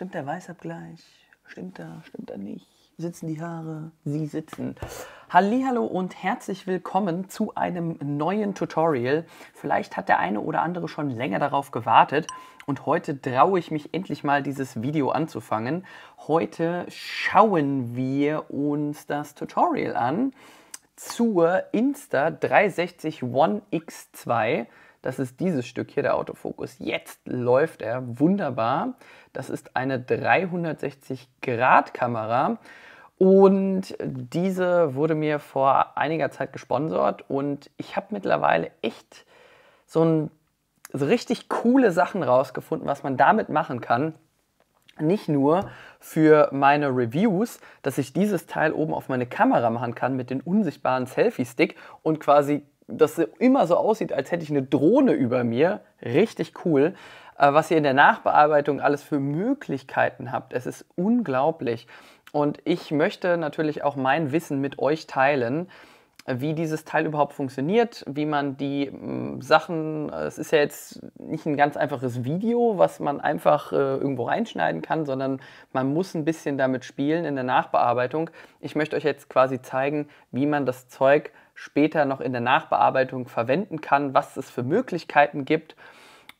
Stimmt der Weißabgleich? Stimmt er? Stimmt er nicht? Sitzen die Haare? Sie sitzen. Hallo und herzlich willkommen zu einem neuen Tutorial. Vielleicht hat der eine oder andere schon länger darauf gewartet und heute traue ich mich endlich mal dieses Video anzufangen. Heute schauen wir uns das Tutorial an zur Insta 360 One X2. Das ist dieses Stück hier, der Autofokus. Jetzt läuft er wunderbar. Das ist eine 360-Grad-Kamera. Und diese wurde mir vor einiger Zeit gesponsert und ich habe mittlerweile echt so, ein, so richtig coole Sachen rausgefunden, was man damit machen kann nicht nur für meine Reviews, dass ich dieses Teil oben auf meine Kamera machen kann mit dem unsichtbaren Selfie-Stick und quasi das immer so aussieht, als hätte ich eine Drohne über mir. Richtig cool. Äh, was ihr in der Nachbearbeitung alles für Möglichkeiten habt, es ist unglaublich. Und ich möchte natürlich auch mein Wissen mit euch teilen, wie dieses Teil überhaupt funktioniert, wie man die m, mm, Sachen, es ist ja jetzt nicht ein ganz einfaches Video, was man einfach äh, irgendwo reinschneiden kann, sondern man muss ein bisschen damit spielen in der Nachbearbeitung. Ich möchte euch jetzt quasi zeigen, wie man das Zeug später noch in der Nachbearbeitung verwenden kann, was es für Möglichkeiten gibt.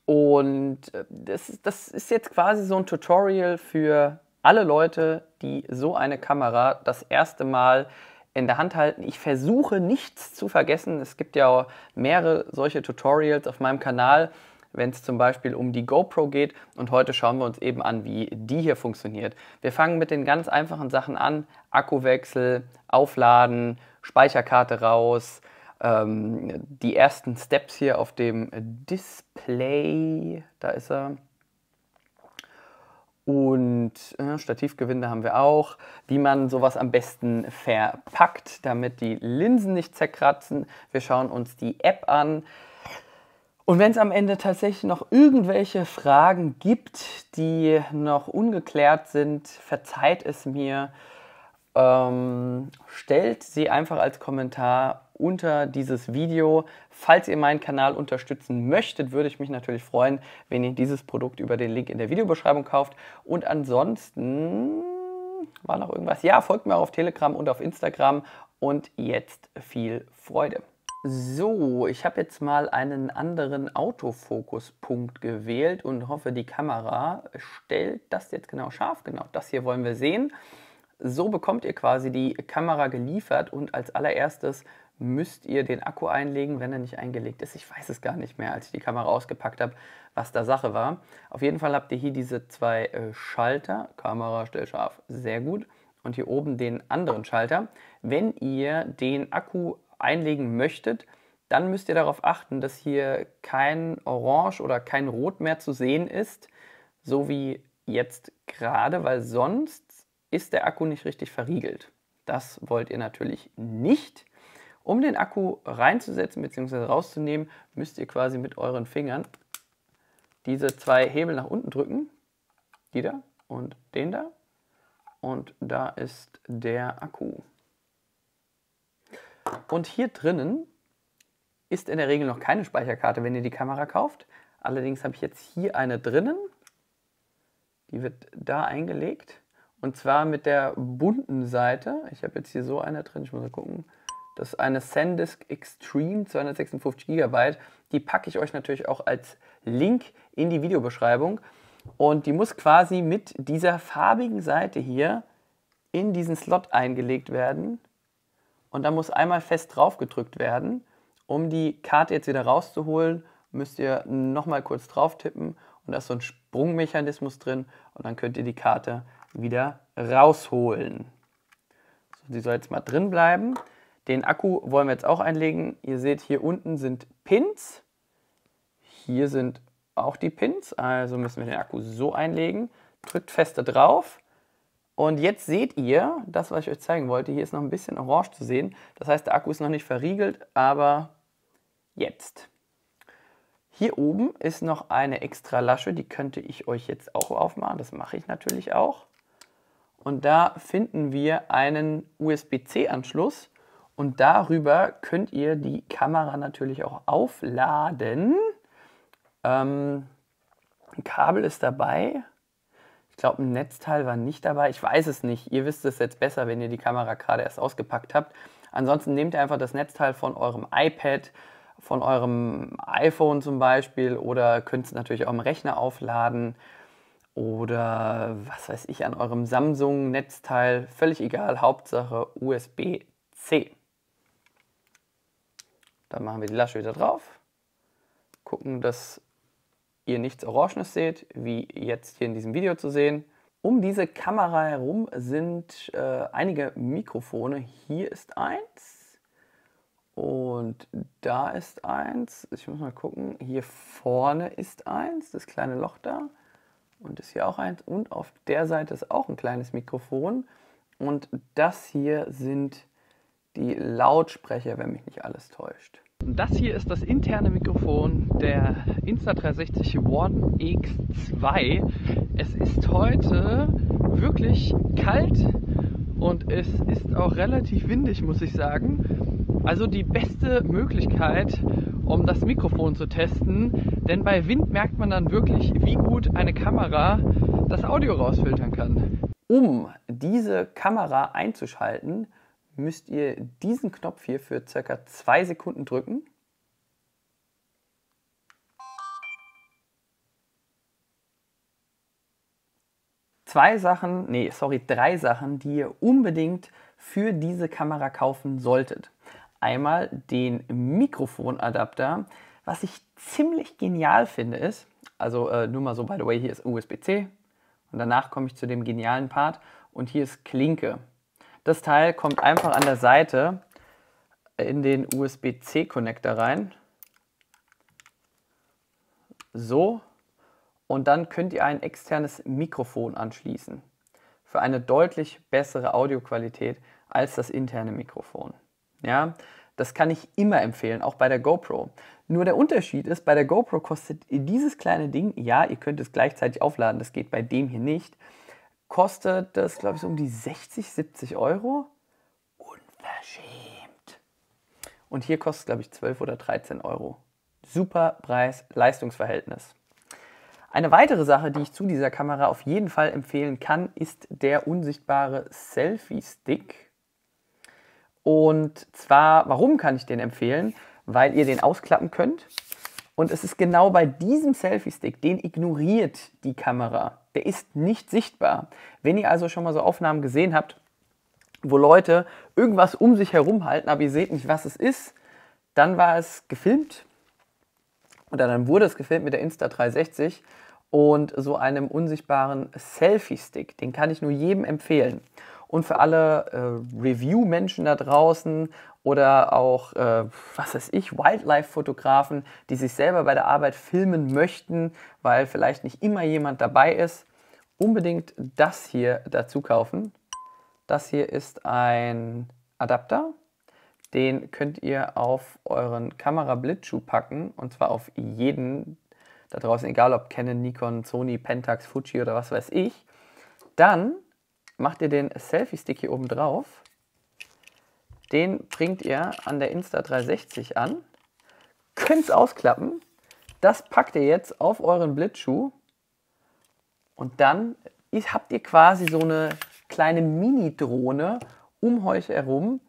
Und äh, das, das ist jetzt quasi so ein Tutorial für alle Leute, die so eine Kamera das erste Mal in der Hand halten. Ich versuche nichts zu vergessen. Es gibt ja auch mehrere solche Tutorials auf meinem Kanal wenn es zum Beispiel um die GoPro geht. Und heute schauen wir uns eben an, wie die hier funktioniert. Wir fangen mit den ganz einfachen Sachen an. Akkuwechsel, Aufladen, Speicherkarte raus. Ähm, die ersten Steps hier auf dem Display. Da ist er. Und äh, Stativgewinde haben wir auch, wie man sowas am besten verpackt, damit die Linsen nicht zerkratzen. Wir schauen uns die App an. Und wenn es am Ende tatsächlich noch irgendwelche Fragen gibt, die noch ungeklärt sind, verzeiht es mir. Ähm, stellt sie einfach als Kommentar unter dieses Video. Falls ihr meinen Kanal unterstützen möchtet, würde ich mich natürlich freuen, wenn ihr dieses Produkt über den Link in der Videobeschreibung kauft. Und ansonsten war noch irgendwas. Ja, folgt mir auch auf Telegram und auf Instagram. Und jetzt viel Freude. So, ich habe jetzt mal einen anderen Autofokuspunkt gewählt und hoffe, die Kamera stellt das jetzt genau scharf. Genau, das hier wollen wir sehen. So bekommt ihr quasi die Kamera geliefert und als allererstes müsst ihr den Akku einlegen, wenn er nicht eingelegt ist. Ich weiß es gar nicht mehr, als ich die Kamera ausgepackt habe, was da Sache war. Auf jeden Fall habt ihr hier diese zwei äh, Schalter. Kamera stellt scharf, sehr gut. Und hier oben den anderen Schalter. Wenn ihr den Akku einlegen möchtet, dann müsst ihr darauf achten, dass hier kein Orange oder kein Rot mehr zu sehen ist, so wie jetzt gerade, weil sonst ist der Akku nicht richtig verriegelt. Das wollt ihr natürlich nicht. Um den Akku reinzusetzen bzw. rauszunehmen, müsst ihr quasi mit euren Fingern diese zwei Hebel nach unten drücken. Die da und den da. Und da ist der Akku. Und hier drinnen ist in der Regel noch keine Speicherkarte, wenn ihr die Kamera kauft. Allerdings habe ich jetzt hier eine drinnen. Die wird da eingelegt. Und zwar mit der bunten Seite. Ich habe jetzt hier so eine drin. Ich muss mal gucken. Das ist eine SanDisk Extreme 256 GB. Die packe ich euch natürlich auch als Link in die Videobeschreibung. Und die muss quasi mit dieser farbigen Seite hier in diesen Slot eingelegt werden und da muss einmal fest drauf gedrückt werden. Um die Karte jetzt wieder rauszuholen, müsst ihr nochmal kurz drauf tippen und da ist so ein Sprungmechanismus drin und dann könnt ihr die Karte wieder rausholen. So, die soll jetzt mal drin bleiben. Den Akku wollen wir jetzt auch einlegen. Ihr seht, hier unten sind Pins. Hier sind auch die Pins, also müssen wir den Akku so einlegen. Drückt fester drauf und jetzt seht ihr, das, was ich euch zeigen wollte, hier ist noch ein bisschen orange zu sehen. Das heißt, der Akku ist noch nicht verriegelt, aber jetzt. Hier oben ist noch eine extra Lasche, die könnte ich euch jetzt auch aufmachen. Das mache ich natürlich auch. Und da finden wir einen USB-C-Anschluss. Und darüber könnt ihr die Kamera natürlich auch aufladen. Ähm, ein Kabel ist dabei glaube, ein Netzteil war nicht dabei. Ich weiß es nicht. Ihr wisst es jetzt besser, wenn ihr die Kamera gerade erst ausgepackt habt. Ansonsten nehmt ihr einfach das Netzteil von eurem iPad, von eurem iPhone zum Beispiel oder könnt es natürlich auch im Rechner aufladen oder was weiß ich an eurem Samsung-Netzteil. Völlig egal, Hauptsache USB-C. Dann machen wir die Lasche wieder drauf, gucken, dass ihr nichts Orangenes seht, wie jetzt hier in diesem Video zu sehen. Um diese Kamera herum sind äh, einige Mikrofone. Hier ist eins und da ist eins. Ich muss mal gucken. Hier vorne ist eins, das kleine Loch da. Und ist hier auch eins. Und auf der Seite ist auch ein kleines Mikrofon. Und das hier sind die Lautsprecher, wenn mich nicht alles täuscht. Das hier ist das interne Mikrofon der Insta360 One X2. Es ist heute wirklich kalt und es ist auch relativ windig, muss ich sagen. Also die beste Möglichkeit, um das Mikrofon zu testen, denn bei Wind merkt man dann wirklich, wie gut eine Kamera das Audio rausfiltern kann. Um diese Kamera einzuschalten, müsst ihr diesen Knopf hier für circa zwei Sekunden drücken. Zwei Sachen, nee, sorry, drei Sachen, die ihr unbedingt für diese Kamera kaufen solltet. Einmal den Mikrofonadapter. Was ich ziemlich genial finde ist, also äh, nur mal so, by the way, hier ist USB-C und danach komme ich zu dem genialen Part und hier ist Klinke. Das Teil kommt einfach an der Seite in den USB-C-Connector rein. So. Und dann könnt ihr ein externes Mikrofon anschließen. Für eine deutlich bessere Audioqualität als das interne Mikrofon. Ja, das kann ich immer empfehlen, auch bei der GoPro. Nur der Unterschied ist, bei der GoPro kostet dieses kleine Ding, ja, ihr könnt es gleichzeitig aufladen, das geht bei dem hier nicht, kostet das, glaube ich, so um die 60, 70 Euro. Unverschämt. Und hier kostet es, glaube ich, 12 oder 13 Euro. Super Preis-Leistungsverhältnis. Eine weitere Sache, die ich zu dieser Kamera auf jeden Fall empfehlen kann, ist der unsichtbare Selfie-Stick. Und zwar, warum kann ich den empfehlen? Weil ihr den ausklappen könnt. Und es ist genau bei diesem Selfie-Stick, den ignoriert die Kamera der ist nicht sichtbar. Wenn ihr also schon mal so Aufnahmen gesehen habt, wo Leute irgendwas um sich herum halten, aber ihr seht nicht, was es ist, dann war es gefilmt oder dann wurde es gefilmt mit der Insta360 und so einem unsichtbaren Selfie-Stick. Den kann ich nur jedem empfehlen. Und für alle äh, Review-Menschen da draußen oder auch, äh, was weiß ich, Wildlife-Fotografen, die sich selber bei der Arbeit filmen möchten, weil vielleicht nicht immer jemand dabei ist, unbedingt das hier dazu kaufen. Das hier ist ein Adapter. Den könnt ihr auf euren Kamerablitzschuh packen und zwar auf jeden da draußen, egal ob Canon, Nikon, Sony, Pentax, Fuji oder was weiß ich. Dann macht ihr den Selfie-Stick hier oben drauf den bringt ihr an der Insta360 an, könnt es ausklappen. Das packt ihr jetzt auf euren Blitzschuh und dann habt ihr quasi so eine kleine Mini-Drohne um euch herum,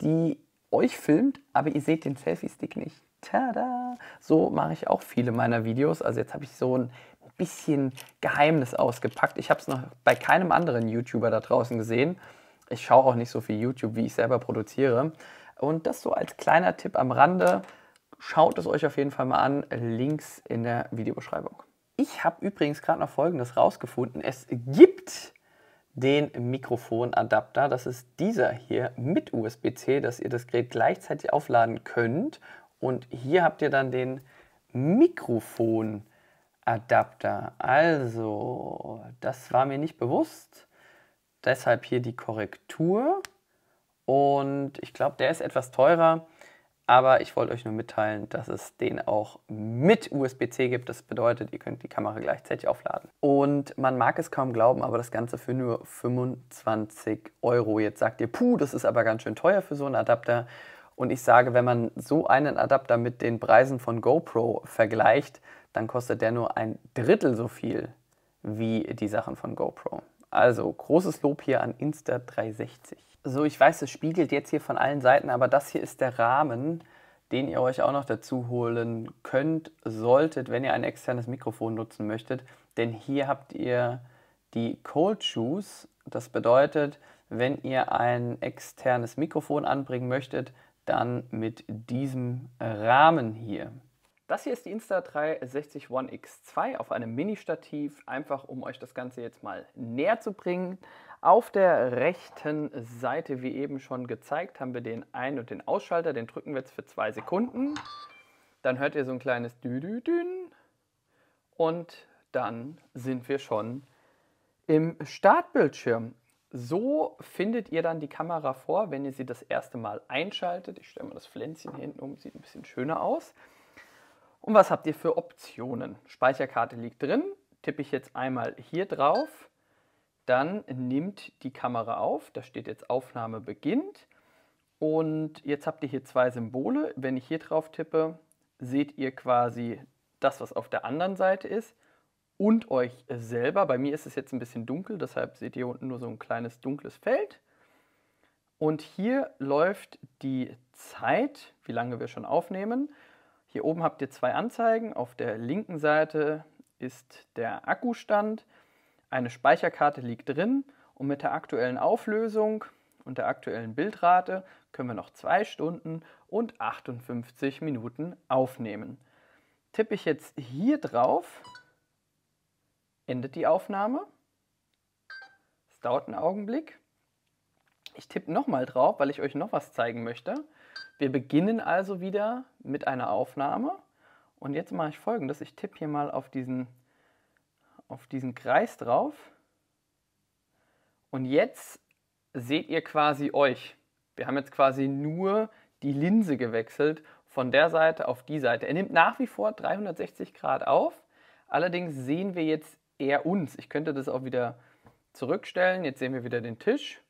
die euch filmt, aber ihr seht den Selfie-Stick nicht. Tada! So mache ich auch viele meiner Videos. Also jetzt habe ich so ein bisschen Geheimnis ausgepackt. Ich habe es noch bei keinem anderen YouTuber da draußen gesehen ich schaue auch nicht so viel YouTube, wie ich selber produziere. Und das so als kleiner Tipp am Rande. Schaut es euch auf jeden Fall mal an. Links in der Videobeschreibung. Ich habe übrigens gerade noch Folgendes rausgefunden. Es gibt den Mikrofonadapter. Das ist dieser hier mit USB-C, dass ihr das Gerät gleichzeitig aufladen könnt. Und hier habt ihr dann den Mikrofonadapter. Also, das war mir nicht bewusst. Deshalb hier die Korrektur. Und ich glaube, der ist etwas teurer. Aber ich wollte euch nur mitteilen, dass es den auch mit USB-C gibt. Das bedeutet, ihr könnt die Kamera gleichzeitig aufladen. Und man mag es kaum glauben, aber das Ganze für nur 25 Euro. Jetzt sagt ihr, puh, das ist aber ganz schön teuer für so einen Adapter. Und ich sage, wenn man so einen Adapter mit den Preisen von GoPro vergleicht, dann kostet der nur ein Drittel so viel wie die Sachen von GoPro. Also großes Lob hier an Insta360. So, ich weiß, es spiegelt jetzt hier von allen Seiten, aber das hier ist der Rahmen, den ihr euch auch noch dazu holen könnt, solltet, wenn ihr ein externes Mikrofon nutzen möchtet. Denn hier habt ihr die Cold Shoes. Das bedeutet, wenn ihr ein externes Mikrofon anbringen möchtet, dann mit diesem Rahmen hier. Das hier ist die Insta360 One X2 auf einem Mini-Stativ, einfach um euch das Ganze jetzt mal näher zu bringen. Auf der rechten Seite, wie eben schon gezeigt, haben wir den Ein- und den Ausschalter, den drücken wir jetzt für zwei Sekunden. Dann hört ihr so ein kleines Düdüdün und dann sind wir schon im Startbildschirm. So findet ihr dann die Kamera vor, wenn ihr sie das erste Mal einschaltet. Ich stelle mal das Pflänzchen hier hinten um, sieht ein bisschen schöner aus. Und was habt ihr für Optionen? Speicherkarte liegt drin, tippe ich jetzt einmal hier drauf, dann nimmt die Kamera auf, da steht jetzt Aufnahme beginnt und jetzt habt ihr hier zwei Symbole. Wenn ich hier drauf tippe, seht ihr quasi das, was auf der anderen Seite ist und euch selber. Bei mir ist es jetzt ein bisschen dunkel, deshalb seht ihr unten nur so ein kleines dunkles Feld. Und hier läuft die Zeit, wie lange wir schon aufnehmen. Hier oben habt ihr zwei Anzeigen. Auf der linken Seite ist der Akkustand. Eine Speicherkarte liegt drin und mit der aktuellen Auflösung und der aktuellen Bildrate können wir noch 2 Stunden und 58 Minuten aufnehmen. Tippe ich jetzt hier drauf, endet die Aufnahme. Es dauert einen Augenblick. Ich tippe nochmal drauf, weil ich euch noch was zeigen möchte. Wir beginnen also wieder mit einer Aufnahme. Und jetzt mache ich folgendes. Ich tippe hier mal auf diesen, auf diesen Kreis drauf. Und jetzt seht ihr quasi euch. Wir haben jetzt quasi nur die Linse gewechselt von der Seite auf die Seite. Er nimmt nach wie vor 360 Grad auf. Allerdings sehen wir jetzt eher uns. Ich könnte das auch wieder zurückstellen. Jetzt sehen wir wieder den Tisch.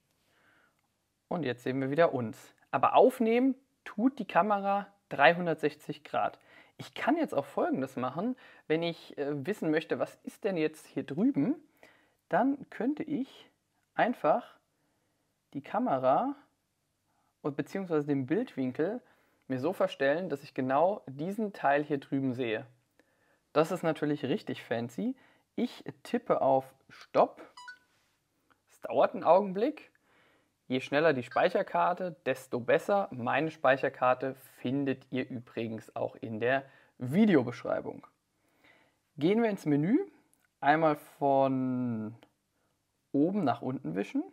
Und jetzt sehen wir wieder uns. Aber aufnehmen tut die Kamera 360 Grad. Ich kann jetzt auch folgendes machen, wenn ich äh, wissen möchte, was ist denn jetzt hier drüben, dann könnte ich einfach die Kamera bzw. den Bildwinkel mir so verstellen, dass ich genau diesen Teil hier drüben sehe. Das ist natürlich richtig fancy. Ich tippe auf Stopp. Es dauert einen Augenblick. Je schneller die Speicherkarte, desto besser. Meine Speicherkarte findet ihr übrigens auch in der Videobeschreibung. Gehen wir ins Menü, einmal von oben nach unten wischen.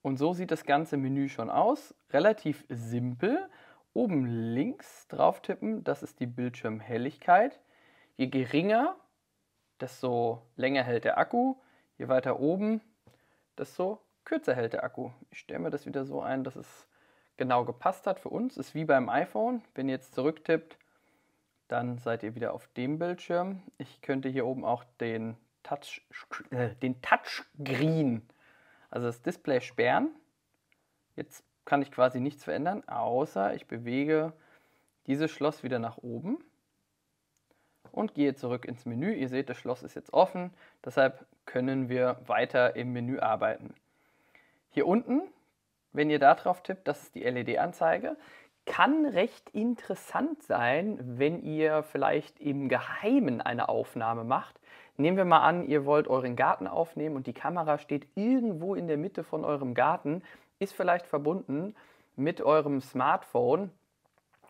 Und so sieht das ganze Menü schon aus. Relativ simpel. Oben links drauf tippen, das ist die Bildschirmhelligkeit. Je geringer, desto länger hält der Akku. Je weiter oben, desto kürzer hält der Akku. Ich stelle mir das wieder so ein, dass es genau gepasst hat für uns. Ist wie beim iPhone. Wenn ihr jetzt zurücktippt, dann seid ihr wieder auf dem Bildschirm. Ich könnte hier oben auch den, Touch, äh, den Touchscreen, also das Display sperren. Jetzt kann ich quasi nichts verändern, außer ich bewege dieses Schloss wieder nach oben und gehe zurück ins Menü. Ihr seht, das Schloss ist jetzt offen, deshalb können wir weiter im Menü arbeiten. Hier unten, wenn ihr da drauf tippt, das ist die LED-Anzeige, kann recht interessant sein, wenn ihr vielleicht im Geheimen eine Aufnahme macht. Nehmen wir mal an, ihr wollt euren Garten aufnehmen und die Kamera steht irgendwo in der Mitte von eurem Garten, ist vielleicht verbunden mit eurem Smartphone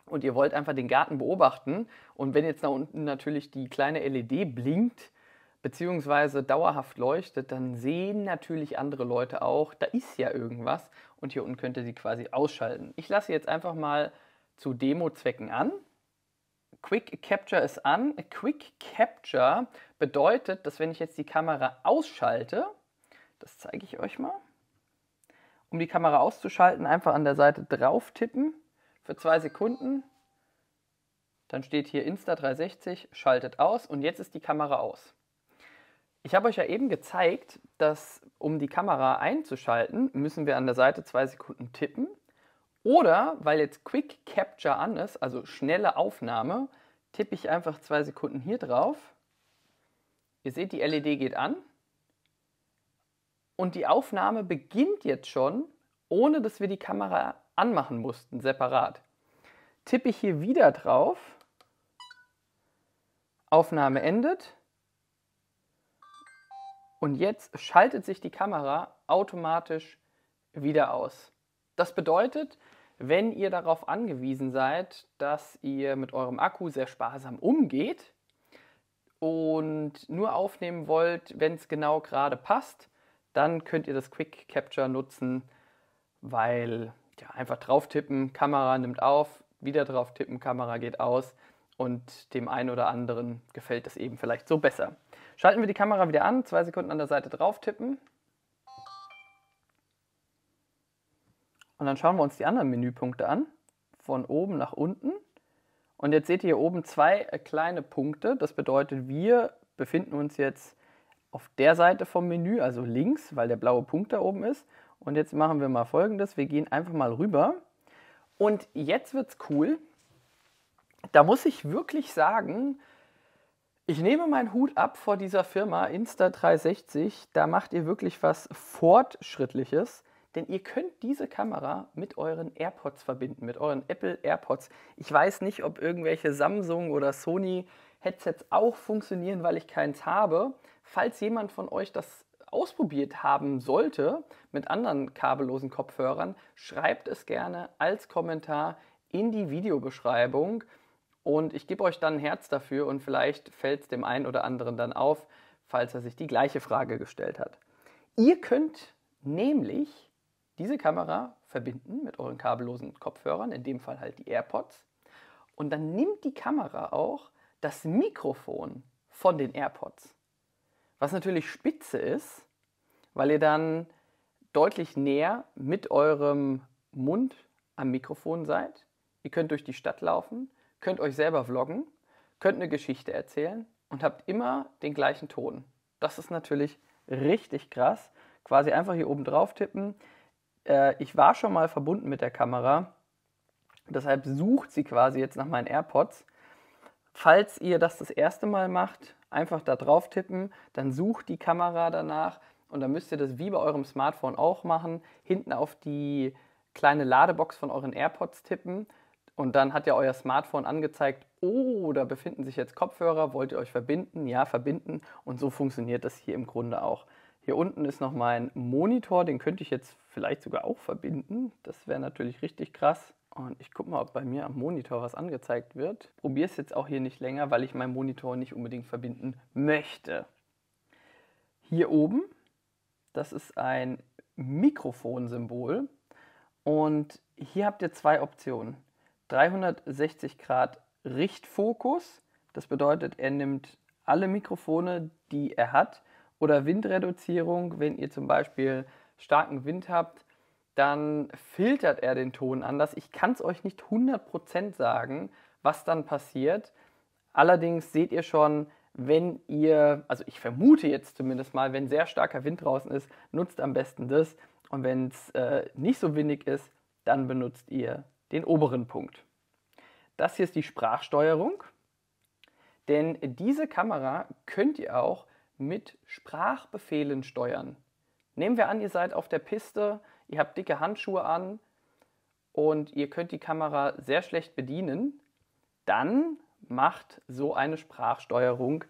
und ihr wollt einfach den Garten beobachten und wenn jetzt da unten natürlich die kleine LED blinkt, beziehungsweise dauerhaft leuchtet, dann sehen natürlich andere Leute auch, da ist ja irgendwas und hier unten könnt ihr sie quasi ausschalten. Ich lasse jetzt einfach mal zu Demo-Zwecken an. Quick Capture ist an. Quick Capture bedeutet, dass wenn ich jetzt die Kamera ausschalte, das zeige ich euch mal, um die Kamera auszuschalten, einfach an der Seite drauf tippen für zwei Sekunden. Dann steht hier Insta360, schaltet aus und jetzt ist die Kamera aus. Ich habe euch ja eben gezeigt, dass um die Kamera einzuschalten, müssen wir an der Seite zwei Sekunden tippen. Oder weil jetzt Quick Capture an ist, also schnelle Aufnahme, tippe ich einfach zwei Sekunden hier drauf. Ihr seht, die LED geht an. Und die Aufnahme beginnt jetzt schon, ohne dass wir die Kamera anmachen mussten, separat. Tippe ich hier wieder drauf, Aufnahme endet und jetzt schaltet sich die Kamera automatisch wieder aus. Das bedeutet, wenn ihr darauf angewiesen seid, dass ihr mit eurem Akku sehr sparsam umgeht und nur aufnehmen wollt, wenn es genau gerade passt, dann könnt ihr das Quick Capture nutzen, weil ja, einfach drauf tippen, Kamera nimmt auf, wieder drauf tippen, Kamera geht aus und dem einen oder anderen gefällt es eben vielleicht so besser. Schalten wir die Kamera wieder an, zwei Sekunden an der Seite drauf tippen. Und dann schauen wir uns die anderen Menüpunkte an, von oben nach unten. Und jetzt seht ihr hier oben zwei kleine Punkte. Das bedeutet, wir befinden uns jetzt auf der Seite vom Menü, also links, weil der blaue Punkt da oben ist. Und jetzt machen wir mal folgendes. Wir gehen einfach mal rüber. Und jetzt wird es cool. Da muss ich wirklich sagen, ich nehme meinen Hut ab vor dieser Firma Insta360. Da macht ihr wirklich was Fortschrittliches, denn ihr könnt diese Kamera mit euren AirPods verbinden, mit euren Apple AirPods. Ich weiß nicht, ob irgendwelche Samsung oder Sony Headsets auch funktionieren, weil ich keins habe. Falls jemand von euch das ausprobiert haben sollte mit anderen kabellosen Kopfhörern, schreibt es gerne als Kommentar in die Videobeschreibung und ich gebe euch dann ein Herz dafür und vielleicht fällt es dem einen oder anderen dann auf, falls er sich die gleiche Frage gestellt hat. Ihr könnt nämlich diese Kamera verbinden mit euren kabellosen Kopfhörern, in dem Fall halt die AirPods. Und dann nimmt die Kamera auch das Mikrofon von den AirPods. Was natürlich spitze ist, weil ihr dann deutlich näher mit eurem Mund am Mikrofon seid. Ihr könnt durch die Stadt laufen, könnt euch selber vloggen, könnt eine Geschichte erzählen und habt immer den gleichen Ton. Das ist natürlich richtig krass. Quasi einfach hier oben drauf tippen. Äh, ich war schon mal verbunden mit der Kamera, deshalb sucht sie quasi jetzt nach meinen AirPods. Falls ihr das das erste Mal macht, einfach da drauf tippen, dann sucht die Kamera danach, und dann müsst ihr das wie bei eurem Smartphone auch machen, hinten auf die kleine Ladebox von euren AirPods tippen. Und dann hat ja euer Smartphone angezeigt, oh, da befinden sich jetzt Kopfhörer, wollt ihr euch verbinden? Ja, verbinden. Und so funktioniert das hier im Grunde auch. Hier unten ist noch mein Monitor, den könnte ich jetzt vielleicht sogar auch verbinden. Das wäre natürlich richtig krass. Und ich gucke mal, ob bei mir am Monitor was angezeigt wird. Probiere es jetzt auch hier nicht länger, weil ich meinen Monitor nicht unbedingt verbinden möchte. Hier oben das ist ein Mikrofonsymbol. Und hier habt ihr zwei Optionen. 360 Grad Richtfokus. Das bedeutet, er nimmt alle Mikrofone, die er hat. Oder Windreduzierung, wenn ihr zum Beispiel starken Wind habt, dann filtert er den Ton anders. Ich kann es euch nicht 100% sagen, was dann passiert. Allerdings seht ihr schon, wenn ihr, also ich vermute jetzt zumindest mal, wenn sehr starker Wind draußen ist, nutzt am besten das. Und wenn es äh, nicht so windig ist, dann benutzt ihr den oberen Punkt. Das hier ist die Sprachsteuerung, denn diese Kamera könnt ihr auch mit Sprachbefehlen steuern. Nehmen wir an, ihr seid auf der Piste, ihr habt dicke Handschuhe an und ihr könnt die Kamera sehr schlecht bedienen, dann macht so eine Sprachsteuerung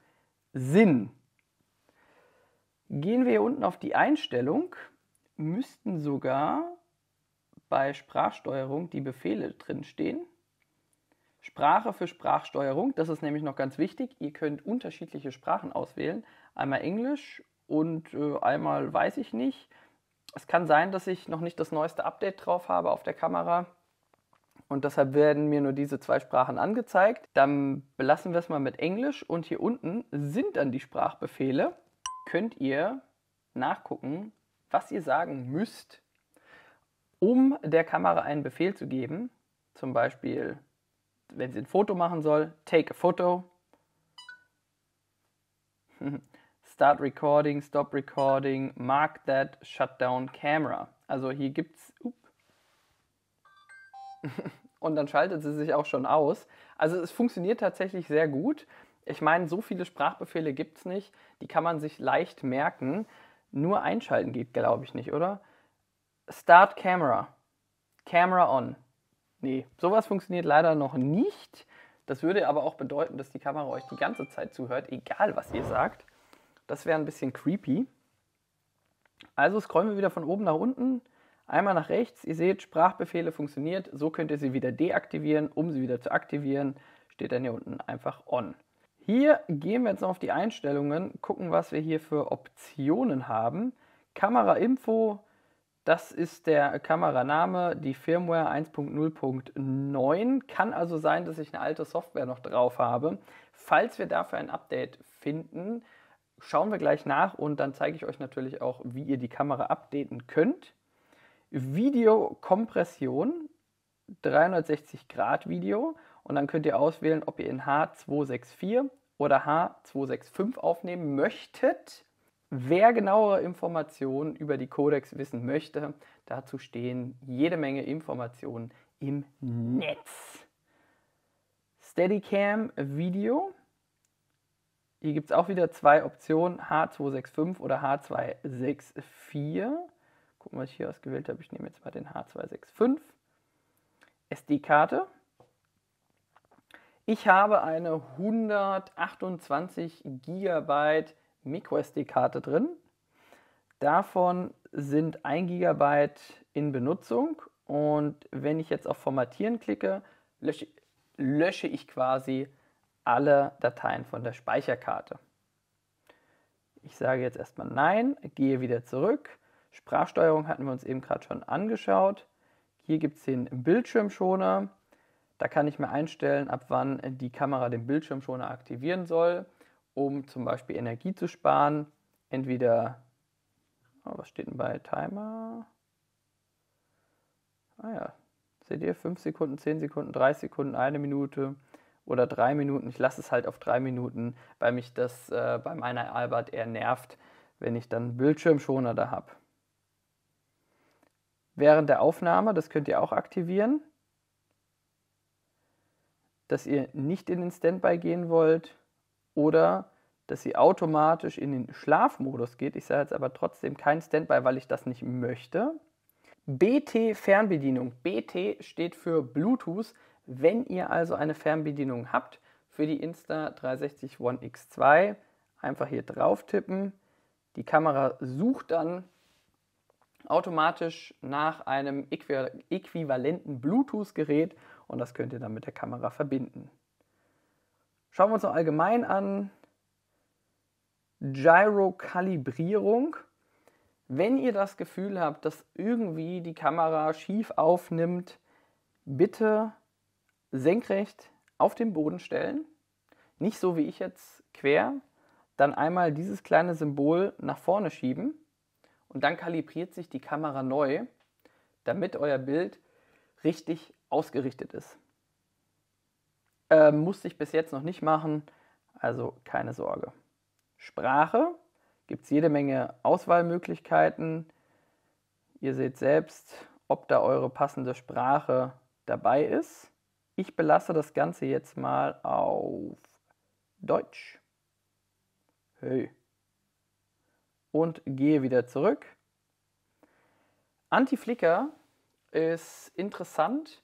Sinn. Gehen wir hier unten auf die Einstellung, müssten sogar bei Sprachsteuerung die Befehle drinstehen. Sprache für Sprachsteuerung, das ist nämlich noch ganz wichtig. Ihr könnt unterschiedliche Sprachen auswählen. Einmal Englisch und äh, einmal weiß ich nicht. Es kann sein, dass ich noch nicht das neueste Update drauf habe auf der Kamera und deshalb werden mir nur diese zwei Sprachen angezeigt. Dann belassen wir es mal mit Englisch und hier unten sind dann die Sprachbefehle. Könnt ihr nachgucken, was ihr sagen müsst, um der Kamera einen Befehl zu geben. Zum Beispiel, wenn sie ein Foto machen soll, take a photo. Start recording, stop recording, mark that, shut down camera. Also hier gibt es und dann schaltet sie sich auch schon aus. Also es funktioniert tatsächlich sehr gut. Ich meine, so viele Sprachbefehle gibt es nicht. Die kann man sich leicht merken. Nur einschalten geht, glaube ich, nicht, oder? Start Camera. Camera on. Nee, sowas funktioniert leider noch nicht. Das würde aber auch bedeuten, dass die Kamera euch die ganze Zeit zuhört, egal was ihr sagt. Das wäre ein bisschen creepy. Also scrollen wir wieder von oben nach unten. Einmal nach rechts, ihr seht, Sprachbefehle funktioniert. So könnt ihr sie wieder deaktivieren, um sie wieder zu aktivieren. Steht dann hier unten einfach on. Hier gehen wir jetzt noch auf die Einstellungen, gucken, was wir hier für Optionen haben. Kamera-Info, das ist der Kameraname, die Firmware 1.0.9. Kann also sein, dass ich eine alte Software noch drauf habe. Falls wir dafür ein Update finden, schauen wir gleich nach und dann zeige ich euch natürlich auch, wie ihr die Kamera updaten könnt. Videokompression, 360 Grad Video und dann könnt ihr auswählen, ob ihr in H264 oder H265 aufnehmen möchtet. Wer genauere Informationen über die Codex wissen möchte, dazu stehen jede Menge Informationen im Netz. Steadicam Video. Hier gibt es auch wieder zwei Optionen, H265 oder H264 gucken, was ich hier ausgewählt habe. Ich nehme jetzt mal den H265. SD-Karte. Ich habe eine 128 GB MicroSD-Karte drin. Davon sind 1 GB in Benutzung und wenn ich jetzt auf Formatieren klicke, lösche, lösche ich quasi alle Dateien von der Speicherkarte. Ich sage jetzt erstmal Nein, gehe wieder zurück Sprachsteuerung hatten wir uns eben gerade schon angeschaut. Hier gibt es den Bildschirmschoner. Da kann ich mir einstellen, ab wann die Kamera den Bildschirmschoner aktivieren soll, um zum Beispiel Energie zu sparen. Entweder, oh, was steht denn bei Timer? Ah ja, seht ihr, 5 Sekunden, 10 Sekunden, 30 Sekunden, 1 Minute oder 3 Minuten. Ich lasse es halt auf 3 Minuten, weil mich das äh, bei meiner Albert eher nervt, wenn ich dann Bildschirmschoner da habe während der Aufnahme, das könnt ihr auch aktivieren, dass ihr nicht in den Standby gehen wollt oder dass sie automatisch in den Schlafmodus geht. Ich sage jetzt aber trotzdem kein Standby, weil ich das nicht möchte. BT Fernbedienung. BT steht für Bluetooth. Wenn ihr also eine Fernbedienung habt für die Insta360 One X2, einfach hier drauf tippen. Die Kamera sucht dann automatisch nach einem äquivalenten Bluetooth-Gerät und das könnt ihr dann mit der Kamera verbinden. Schauen wir uns noch allgemein an. Gyro-Kalibrierung. Wenn ihr das Gefühl habt, dass irgendwie die Kamera schief aufnimmt, bitte senkrecht auf den Boden stellen. Nicht so wie ich jetzt quer. Dann einmal dieses kleine Symbol nach vorne schieben und dann kalibriert sich die Kamera neu, damit euer Bild richtig ausgerichtet ist. Äh, musste ich bis jetzt noch nicht machen, also keine Sorge. Sprache gibt es jede Menge Auswahlmöglichkeiten. Ihr seht selbst, ob da eure passende Sprache dabei ist. Ich belasse das Ganze jetzt mal auf Deutsch. Hey und gehe wieder zurück. Anti-Flicker ist interessant,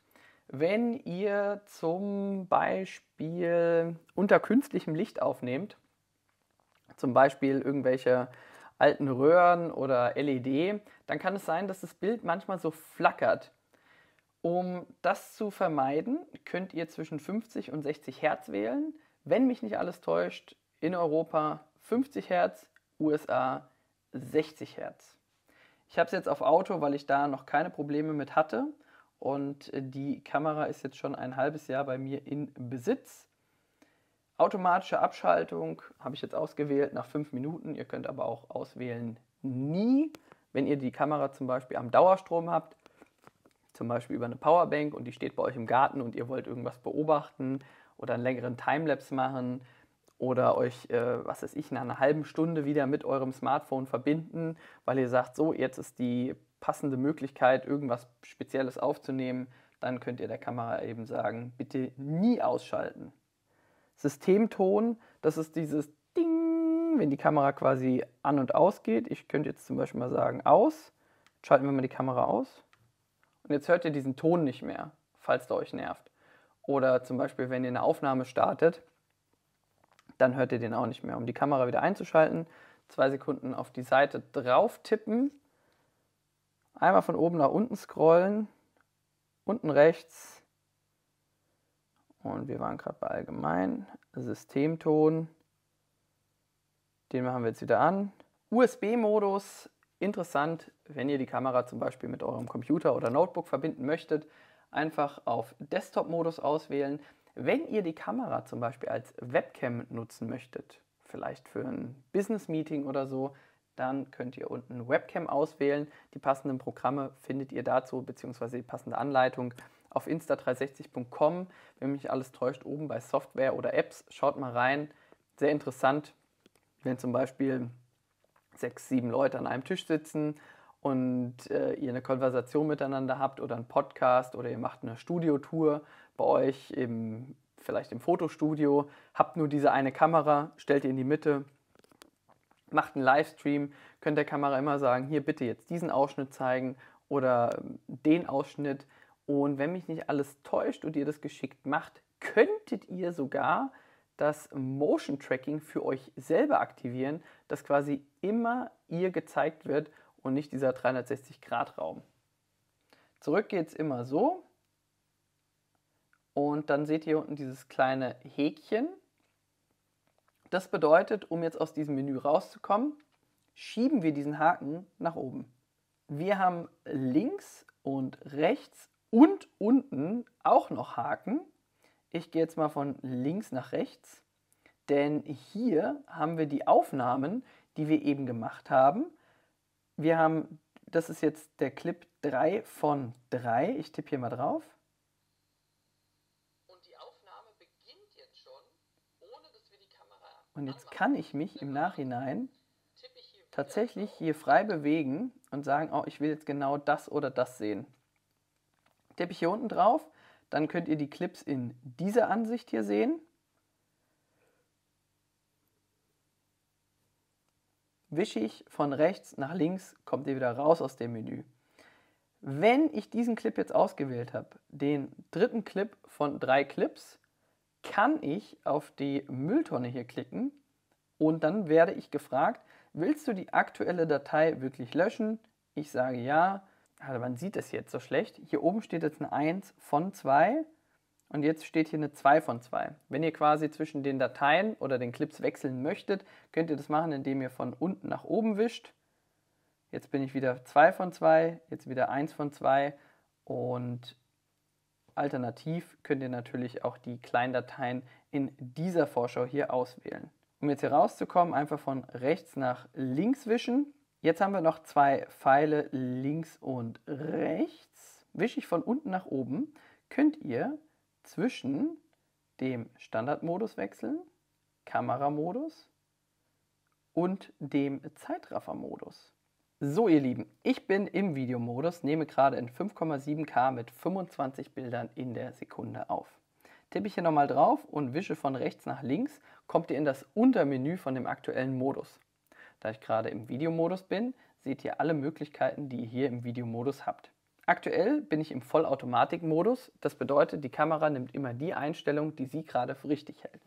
wenn ihr zum Beispiel unter künstlichem Licht aufnehmt, zum Beispiel irgendwelche alten Röhren oder LED, dann kann es sein, dass das Bild manchmal so flackert. Um das zu vermeiden, könnt ihr zwischen 50 und 60 Hertz wählen. Wenn mich nicht alles täuscht, in Europa 50 Hertz, USA 60 Hertz. Ich habe es jetzt auf Auto, weil ich da noch keine Probleme mit hatte. Und äh, die Kamera ist jetzt schon ein halbes Jahr bei mir in Besitz. Automatische Abschaltung habe ich jetzt ausgewählt nach fünf Minuten. Ihr könnt aber auch auswählen nie, wenn ihr die Kamera zum Beispiel am Dauerstrom habt, zum Beispiel über eine Powerbank und die steht bei euch im Garten und ihr wollt irgendwas beobachten oder einen längeren Timelapse machen oder euch, äh, was weiß ich, in einer halben Stunde wieder mit eurem Smartphone verbinden, weil ihr sagt, so, jetzt ist die passende Möglichkeit, irgendwas Spezielles aufzunehmen, dann könnt ihr der Kamera eben sagen, bitte nie ausschalten. Systemton, das ist dieses Ding, wenn die Kamera quasi an und ausgeht. Ich könnte jetzt zum Beispiel mal sagen, aus. jetzt Schalten wir mal die Kamera aus. Und jetzt hört ihr diesen Ton nicht mehr, falls der euch nervt. Oder zum Beispiel, wenn ihr eine Aufnahme startet, dann hört ihr den auch nicht mehr. Um die Kamera wieder einzuschalten, zwei Sekunden auf die Seite drauf tippen, einmal von oben nach unten scrollen, unten rechts und wir waren gerade bei allgemein, Systemton, den machen wir jetzt wieder an. USB-Modus, interessant, wenn ihr die Kamera zum Beispiel mit eurem Computer oder Notebook verbinden möchtet, einfach auf Desktop-Modus auswählen. Wenn ihr die Kamera zum Beispiel als Webcam nutzen möchtet, vielleicht für ein Business-Meeting oder so, dann könnt ihr unten Webcam auswählen. Die passenden Programme findet ihr dazu, beziehungsweise die passende Anleitung auf insta360.com. Wenn mich alles täuscht, oben bei Software oder Apps, schaut mal rein. Sehr interessant, wenn zum Beispiel sechs, sieben Leute an einem Tisch sitzen und äh, ihr eine Konversation miteinander habt oder einen Podcast oder ihr macht eine Studiotour bei euch im, vielleicht im Fotostudio, habt nur diese eine Kamera, stellt ihr in die Mitte, macht einen Livestream, könnt der Kamera immer sagen, hier bitte jetzt diesen Ausschnitt zeigen oder ähm, den Ausschnitt. Und wenn mich nicht alles täuscht und ihr das geschickt macht, könntet ihr sogar das Motion Tracking für euch selber aktivieren, dass quasi immer ihr gezeigt wird und nicht dieser 360-Grad-Raum. Zurück geht es immer so. Und dann seht ihr unten dieses kleine Häkchen. Das bedeutet, um jetzt aus diesem Menü rauszukommen, schieben wir diesen Haken nach oben. Wir haben links und rechts und unten auch noch Haken. Ich gehe jetzt mal von links nach rechts, denn hier haben wir die Aufnahmen, die wir eben gemacht haben. Wir haben, das ist jetzt der Clip 3 von 3. Ich tippe hier mal drauf. Und jetzt kann ich mich im Nachhinein tatsächlich hier frei bewegen und sagen, oh, ich will jetzt genau das oder das sehen. Tippe ich hier unten drauf, dann könnt ihr die Clips in dieser Ansicht hier sehen. Wische ich von rechts nach links, kommt ihr wieder raus aus dem Menü. Wenn ich diesen Clip jetzt ausgewählt habe, den dritten Clip von drei Clips, kann ich auf die Mülltonne hier klicken und dann werde ich gefragt, willst du die aktuelle Datei wirklich löschen? Ich sage ja. Also man sieht es jetzt so schlecht. Hier oben steht jetzt eine 1 von 2 und jetzt steht hier eine 2 von 2. Wenn ihr quasi zwischen den Dateien oder den Clips wechseln möchtet, könnt ihr das machen, indem ihr von unten nach oben wischt. Jetzt bin ich wieder 2 von 2, jetzt wieder 1 von 2 und Alternativ könnt ihr natürlich auch die kleinen Dateien in dieser Vorschau hier auswählen. Um jetzt hier rauszukommen, einfach von rechts nach links wischen. Jetzt haben wir noch zwei Pfeile links und rechts. Wische ich von unten nach oben, könnt ihr zwischen dem Standardmodus wechseln, Kameramodus und dem Zeitraffermodus. So ihr Lieben, ich bin im Videomodus, nehme gerade in 5,7K mit 25 Bildern in der Sekunde auf. Tippe ich hier nochmal drauf und wische von rechts nach links, kommt ihr in das Untermenü von dem aktuellen Modus. Da ich gerade im Videomodus bin, seht ihr alle Möglichkeiten, die ihr hier im Videomodus habt. Aktuell bin ich im Vollautomatikmodus, das bedeutet, die Kamera nimmt immer die Einstellung, die sie gerade für richtig hält.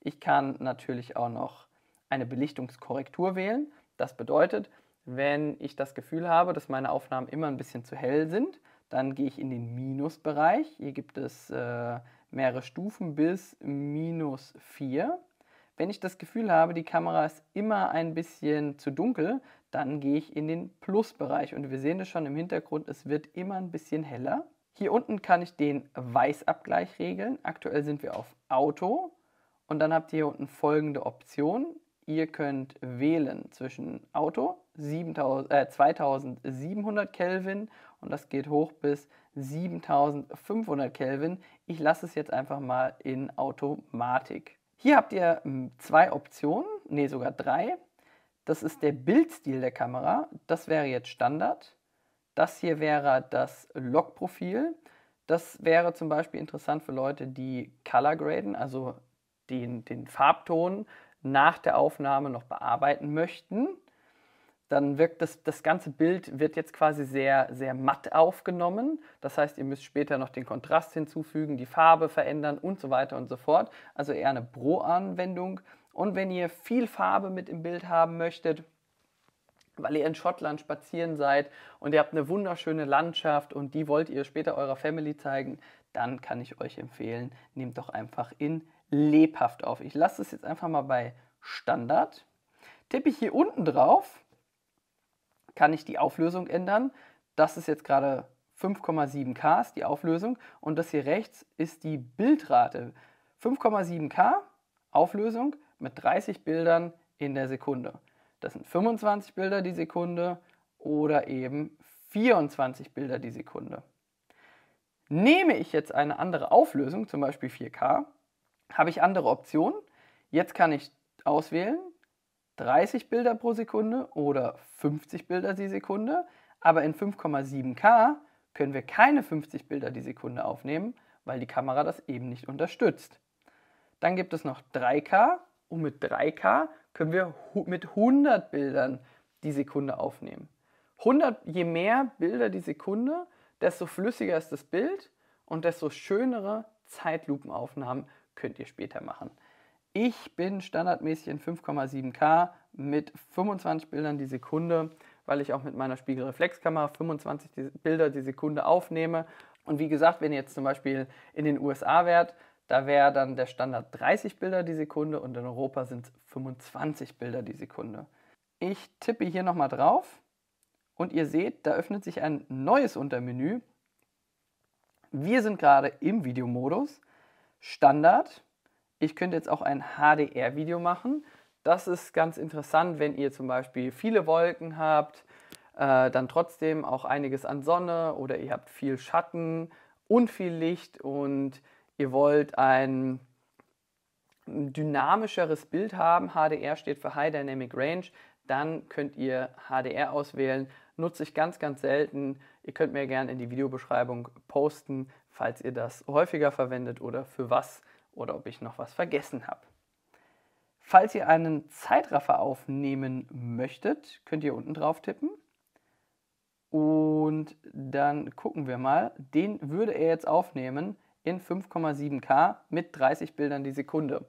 Ich kann natürlich auch noch eine Belichtungskorrektur wählen, das bedeutet, wenn ich das Gefühl habe, dass meine Aufnahmen immer ein bisschen zu hell sind, dann gehe ich in den Minusbereich. Hier gibt es äh, mehrere Stufen bis minus 4. Wenn ich das Gefühl habe, die Kamera ist immer ein bisschen zu dunkel, dann gehe ich in den Plusbereich. Und wir sehen es schon im Hintergrund, es wird immer ein bisschen heller. Hier unten kann ich den Weißabgleich regeln. Aktuell sind wir auf Auto. Und dann habt ihr hier unten folgende Option. Ihr könnt wählen zwischen Auto, 2700 äh, Kelvin und das geht hoch bis 7500 Kelvin. Ich lasse es jetzt einfach mal in Automatik. Hier habt ihr hm, zwei Optionen, nee sogar drei. Das ist der Bildstil der Kamera, das wäre jetzt Standard. Das hier wäre das Log-Profil. Das wäre zum Beispiel interessant für Leute, die Color graden, also den, den Farbton nach der Aufnahme noch bearbeiten möchten dann wirkt das, das ganze Bild wird jetzt quasi sehr, sehr matt aufgenommen. Das heißt, ihr müsst später noch den Kontrast hinzufügen, die Farbe verändern und so weiter und so fort. Also eher eine Pro-Anwendung. Und wenn ihr viel Farbe mit im Bild haben möchtet, weil ihr in Schottland spazieren seid und ihr habt eine wunderschöne Landschaft und die wollt ihr später eurer Family zeigen, dann kann ich euch empfehlen, nehmt doch einfach in lebhaft auf. Ich lasse es jetzt einfach mal bei Standard. Tippe ich hier unten drauf kann ich die Auflösung ändern. Das ist jetzt gerade 5,7K ist die Auflösung und das hier rechts ist die Bildrate. 5,7K Auflösung mit 30 Bildern in der Sekunde. Das sind 25 Bilder die Sekunde oder eben 24 Bilder die Sekunde. Nehme ich jetzt eine andere Auflösung, zum Beispiel 4K, habe ich andere Optionen. Jetzt kann ich auswählen, 30 Bilder pro Sekunde oder 50 Bilder die Sekunde, aber in 5,7K können wir keine 50 Bilder die Sekunde aufnehmen, weil die Kamera das eben nicht unterstützt. Dann gibt es noch 3K und mit 3K können wir mit 100 Bildern die Sekunde aufnehmen. 100, je mehr Bilder die Sekunde, desto flüssiger ist das Bild und desto schönere Zeitlupenaufnahmen könnt ihr später machen. Ich bin standardmäßig in 5,7K mit 25 Bildern die Sekunde, weil ich auch mit meiner Spiegelreflexkamera 25 Bilder die Sekunde aufnehme. Und wie gesagt, wenn ihr jetzt zum Beispiel in den USA wärt, da wäre dann der Standard 30 Bilder die Sekunde und in Europa sind es 25 Bilder die Sekunde. Ich tippe hier nochmal drauf und ihr seht, da öffnet sich ein neues Untermenü. Wir sind gerade im Videomodus. Standard, ich könnte jetzt auch ein HDR-Video machen. Das ist ganz interessant, wenn ihr zum Beispiel viele Wolken habt, äh, dann trotzdem auch einiges an Sonne oder ihr habt viel Schatten und viel Licht und ihr wollt ein dynamischeres Bild haben. HDR steht für High Dynamic Range. Dann könnt ihr HDR auswählen. Nutze ich ganz, ganz selten. Ihr könnt mir gerne in die Videobeschreibung posten, falls ihr das häufiger verwendet oder für was oder ob ich noch was vergessen habe. Falls ihr einen Zeitraffer aufnehmen möchtet, könnt ihr unten drauf tippen. Und dann gucken wir mal. Den würde er jetzt aufnehmen in 5,7K mit 30 Bildern die Sekunde.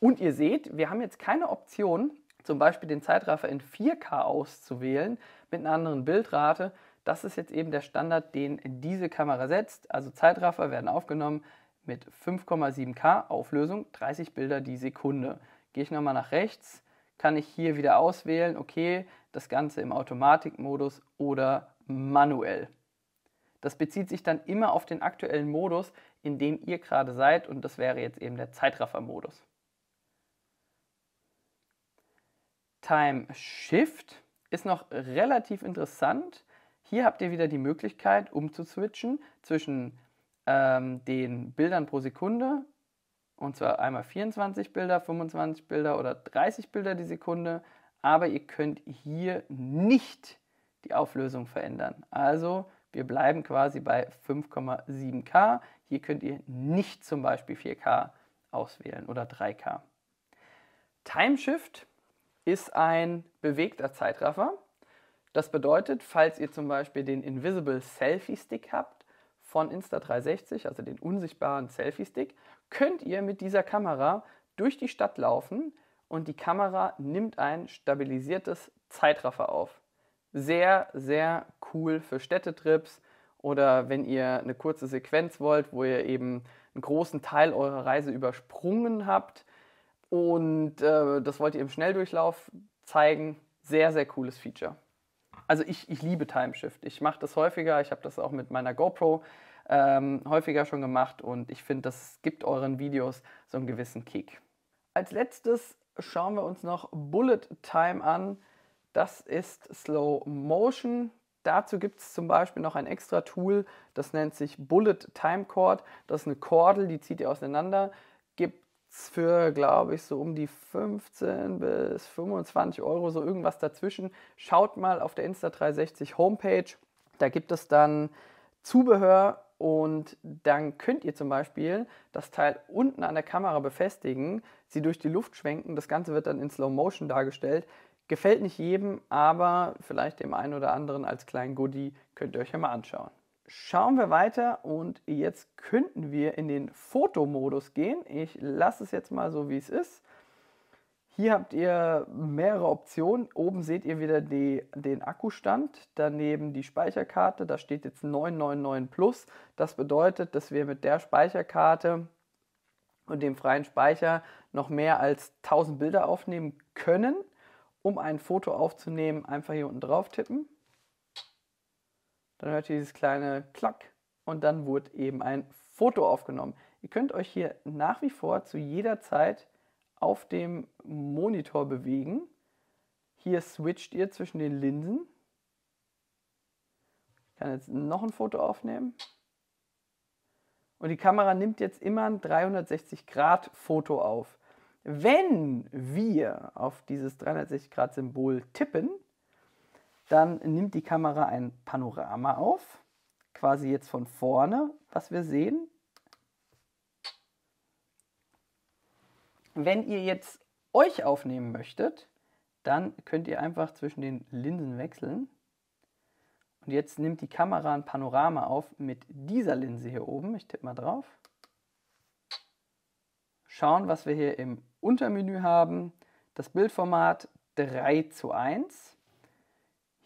Und ihr seht, wir haben jetzt keine Option, zum Beispiel den Zeitraffer in 4K auszuwählen mit einer anderen Bildrate. Das ist jetzt eben der Standard, den diese Kamera setzt. Also Zeitraffer werden aufgenommen mit 5,7K Auflösung, 30 Bilder die Sekunde. Gehe ich nochmal nach rechts, kann ich hier wieder auswählen, okay, das Ganze im Automatikmodus oder manuell. Das bezieht sich dann immer auf den aktuellen Modus, in dem ihr gerade seid und das wäre jetzt eben der Zeitraffer-Modus. Time Shift ist noch relativ interessant. Hier habt ihr wieder die Möglichkeit umzuzwitschen zwischen ähm, den Bildern pro Sekunde. Und zwar einmal 24 Bilder, 25 Bilder oder 30 Bilder die Sekunde. Aber ihr könnt hier nicht die Auflösung verändern. Also wir bleiben quasi bei 5,7K. Hier könnt ihr nicht zum Beispiel 4K auswählen oder 3K. Timeshift ist ein bewegter Zeitraffer. Das bedeutet, falls ihr zum Beispiel den Invisible Selfie Stick habt, von Insta360, also den unsichtbaren Selfie-Stick, könnt ihr mit dieser Kamera durch die Stadt laufen und die Kamera nimmt ein stabilisiertes Zeitraffer auf. Sehr, sehr cool für Städtetrips oder wenn ihr eine kurze Sequenz wollt, wo ihr eben einen großen Teil eurer Reise übersprungen habt und äh, das wollt ihr im Schnelldurchlauf zeigen. Sehr, sehr cooles Feature also ich, ich liebe Timeshift. Ich mache das häufiger. Ich habe das auch mit meiner GoPro ähm, häufiger schon gemacht und ich finde, das gibt euren Videos so einen gewissen Kick. Als letztes schauen wir uns noch Bullet Time an. Das ist Slow Motion. Dazu gibt es zum Beispiel noch ein extra Tool, das nennt sich Bullet Time Chord. Das ist eine Kordel, die zieht ihr auseinander, gibt für, glaube ich, so um die 15 bis 25 Euro, so irgendwas dazwischen. Schaut mal auf der Insta360 Homepage. Da gibt es dann Zubehör und dann könnt ihr zum Beispiel das Teil unten an der Kamera befestigen, sie durch die Luft schwenken. Das Ganze wird dann in Slow Motion dargestellt. Gefällt nicht jedem, aber vielleicht dem einen oder anderen als kleinen Goodie könnt ihr euch ja mal anschauen schauen wir weiter und jetzt könnten wir in den Fotomodus gehen. Ich lasse es jetzt mal so, wie es ist. Hier habt ihr mehrere Optionen. Oben seht ihr wieder die, den Akkustand, daneben die Speicherkarte. Da steht jetzt 999 Plus. Das bedeutet, dass wir mit der Speicherkarte und dem freien Speicher noch mehr als 1000 Bilder aufnehmen können. Um ein Foto aufzunehmen, einfach hier unten drauf tippen dann hört ihr dieses kleine Klack und dann wurde eben ein Foto aufgenommen. Ihr könnt euch hier nach wie vor zu jeder Zeit auf dem Monitor bewegen. Hier switcht ihr zwischen den Linsen. Ich kann jetzt noch ein Foto aufnehmen. Und die Kamera nimmt jetzt immer ein 360-Grad-Foto auf. Wenn wir auf dieses 360-Grad-Symbol tippen, dann nimmt die Kamera ein Panorama auf, quasi jetzt von vorne, was wir sehen. Wenn ihr jetzt euch aufnehmen möchtet, dann könnt ihr einfach zwischen den Linsen wechseln. Und jetzt nimmt die Kamera ein Panorama auf mit dieser Linse hier oben. Ich tippe mal drauf. Schauen, was wir hier im Untermenü haben. Das Bildformat 3 zu 1.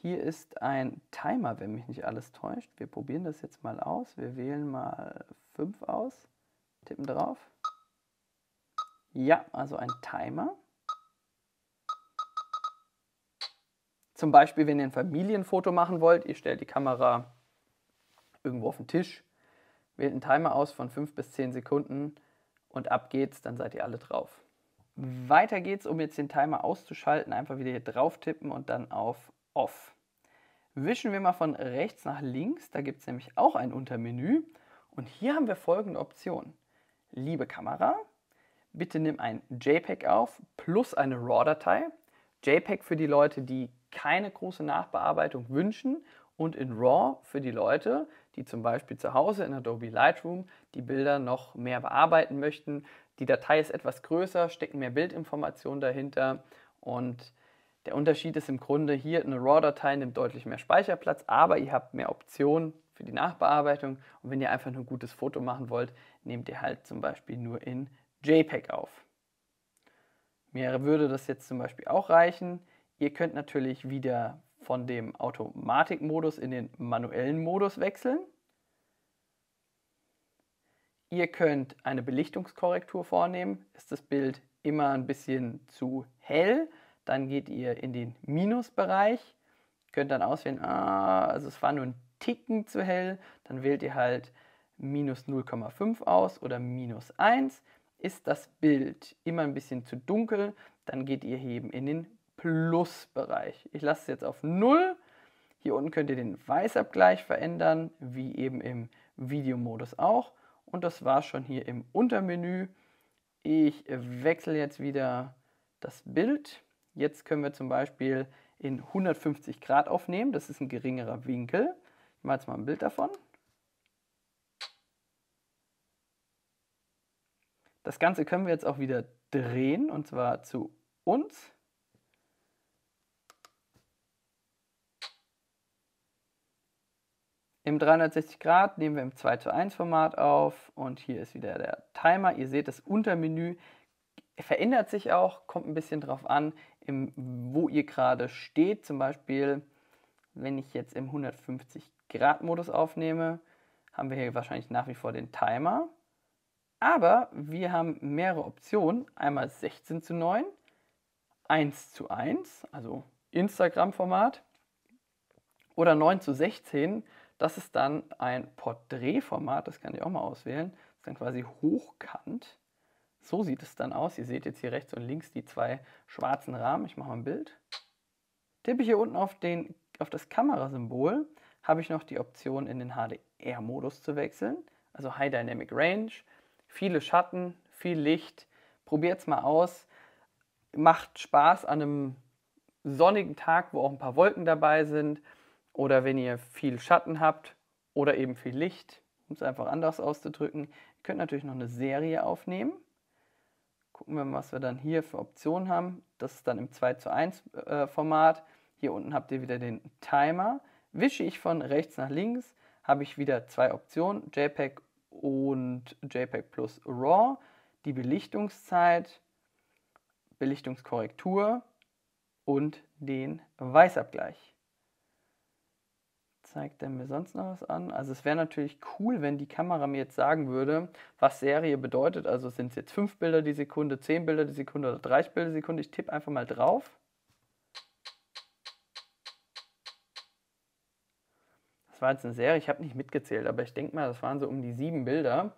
Hier ist ein Timer, wenn mich nicht alles täuscht. Wir probieren das jetzt mal aus. Wir wählen mal 5 aus, tippen drauf. Ja, also ein Timer. Zum Beispiel, wenn ihr ein Familienfoto machen wollt, ihr stellt die Kamera irgendwo auf den Tisch, wählt einen Timer aus von 5 bis 10 Sekunden und ab geht's, dann seid ihr alle drauf. Weiter geht's, um jetzt den Timer auszuschalten, einfach wieder hier drauf tippen und dann auf Off. Wischen wir mal von rechts nach links, da gibt es nämlich auch ein Untermenü. Und hier haben wir folgende Option. Liebe Kamera, bitte nimm ein JPEG auf plus eine RAW-Datei. JPEG für die Leute, die keine große Nachbearbeitung wünschen und in RAW für die Leute, die zum Beispiel zu Hause in Adobe Lightroom die Bilder noch mehr bearbeiten möchten. Die Datei ist etwas größer, stecken mehr Bildinformationen dahinter und der Unterschied ist im Grunde hier, eine RAW-Datei nimmt deutlich mehr Speicherplatz, aber ihr habt mehr Optionen für die Nachbearbeitung. Und wenn ihr einfach nur ein gutes Foto machen wollt, nehmt ihr halt zum Beispiel nur in JPEG auf. Mir würde das jetzt zum Beispiel auch reichen. Ihr könnt natürlich wieder von dem Automatikmodus in den manuellen Modus wechseln. Ihr könnt eine Belichtungskorrektur vornehmen. Ist das Bild immer ein bisschen zu hell dann geht ihr in den Minusbereich, könnt dann auswählen, ah, also es war nur ein Ticken zu hell, dann wählt ihr halt minus 0,5 aus oder minus 1. Ist das Bild immer ein bisschen zu dunkel, dann geht ihr eben in den Plusbereich. Ich lasse es jetzt auf 0. Hier unten könnt ihr den Weißabgleich verändern, wie eben im Videomodus auch. Und das war schon hier im Untermenü. Ich wechsle jetzt wieder das Bild Jetzt können wir zum Beispiel in 150 Grad aufnehmen. Das ist ein geringerer Winkel. Ich mache jetzt mal ein Bild davon. Das Ganze können wir jetzt auch wieder drehen und zwar zu uns. Im 360 Grad nehmen wir im 2 zu 1 Format auf und hier ist wieder der Timer. Ihr seht, das Untermenü verändert sich auch, kommt ein bisschen drauf an, im, wo ihr gerade steht. Zum Beispiel, wenn ich jetzt im 150-Grad-Modus aufnehme, haben wir hier wahrscheinlich nach wie vor den Timer. Aber wir haben mehrere Optionen. Einmal 16 zu 9, 1 zu 1, also Instagram-Format. Oder 9 zu 16, das ist dann ein Porträtformat, das kann ich auch mal auswählen. Das ist dann quasi hochkant. So sieht es dann aus. Ihr seht jetzt hier rechts und links die zwei schwarzen Rahmen. Ich mache mal ein Bild. Tippe ich hier unten auf, den, auf das Kamerasymbol, habe ich noch die Option, in den HDR-Modus zu wechseln, also High Dynamic Range. Viele Schatten, viel Licht. Probiert es mal aus. Macht Spaß an einem sonnigen Tag, wo auch ein paar Wolken dabei sind. Oder wenn ihr viel Schatten habt oder eben viel Licht, um es einfach anders auszudrücken. Ihr könnt natürlich noch eine Serie aufnehmen gucken wir mal, was wir dann hier für Optionen haben. Das ist dann im 2 zu 1 äh, Format. Hier unten habt ihr wieder den Timer. Wische ich von rechts nach links, habe ich wieder zwei Optionen, JPEG und JPEG plus RAW. Die Belichtungszeit, Belichtungskorrektur und den Weißabgleich zeigt er mir sonst noch was an? Also es wäre natürlich cool, wenn die Kamera mir jetzt sagen würde, was Serie bedeutet. Also sind es jetzt 5 Bilder die Sekunde, 10 Bilder die Sekunde oder 30 Bilder die Sekunde. Ich tippe einfach mal drauf. Das war jetzt eine Serie, ich habe nicht mitgezählt, aber ich denke mal, das waren so um die 7 Bilder.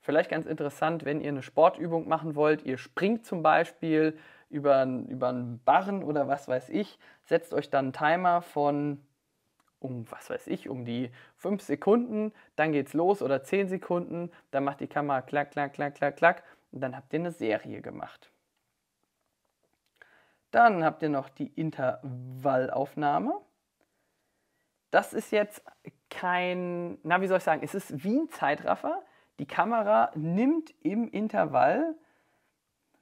Vielleicht ganz interessant, wenn ihr eine Sportübung machen wollt, ihr springt zum Beispiel über, über einen Barren oder was weiß ich, setzt euch dann einen Timer von um, was weiß ich, um die 5 Sekunden, dann geht's los oder 10 Sekunden, dann macht die Kamera klack, klack, klack, klack, klack und dann habt ihr eine Serie gemacht. Dann habt ihr noch die Intervallaufnahme. Das ist jetzt kein, na wie soll ich sagen, es ist wie ein Zeitraffer. Die Kamera nimmt im Intervall,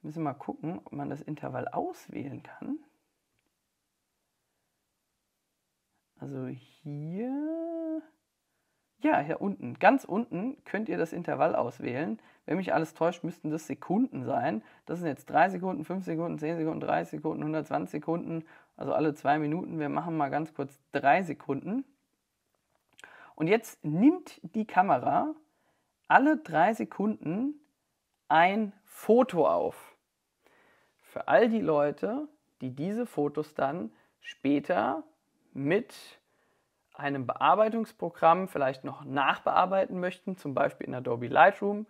müssen wir mal gucken, ob man das Intervall auswählen kann. Also hier, ja, hier unten, ganz unten könnt ihr das Intervall auswählen. Wenn mich alles täuscht, müssten das Sekunden sein. Das sind jetzt 3 Sekunden, 5 Sekunden, 10 Sekunden, 30 Sekunden, 120 Sekunden, also alle 2 Minuten. Wir machen mal ganz kurz 3 Sekunden. Und jetzt nimmt die Kamera alle 3 Sekunden ein Foto auf. Für all die Leute, die diese Fotos dann später mit einem Bearbeitungsprogramm vielleicht noch nachbearbeiten möchten, zum Beispiel in Adobe Lightroom,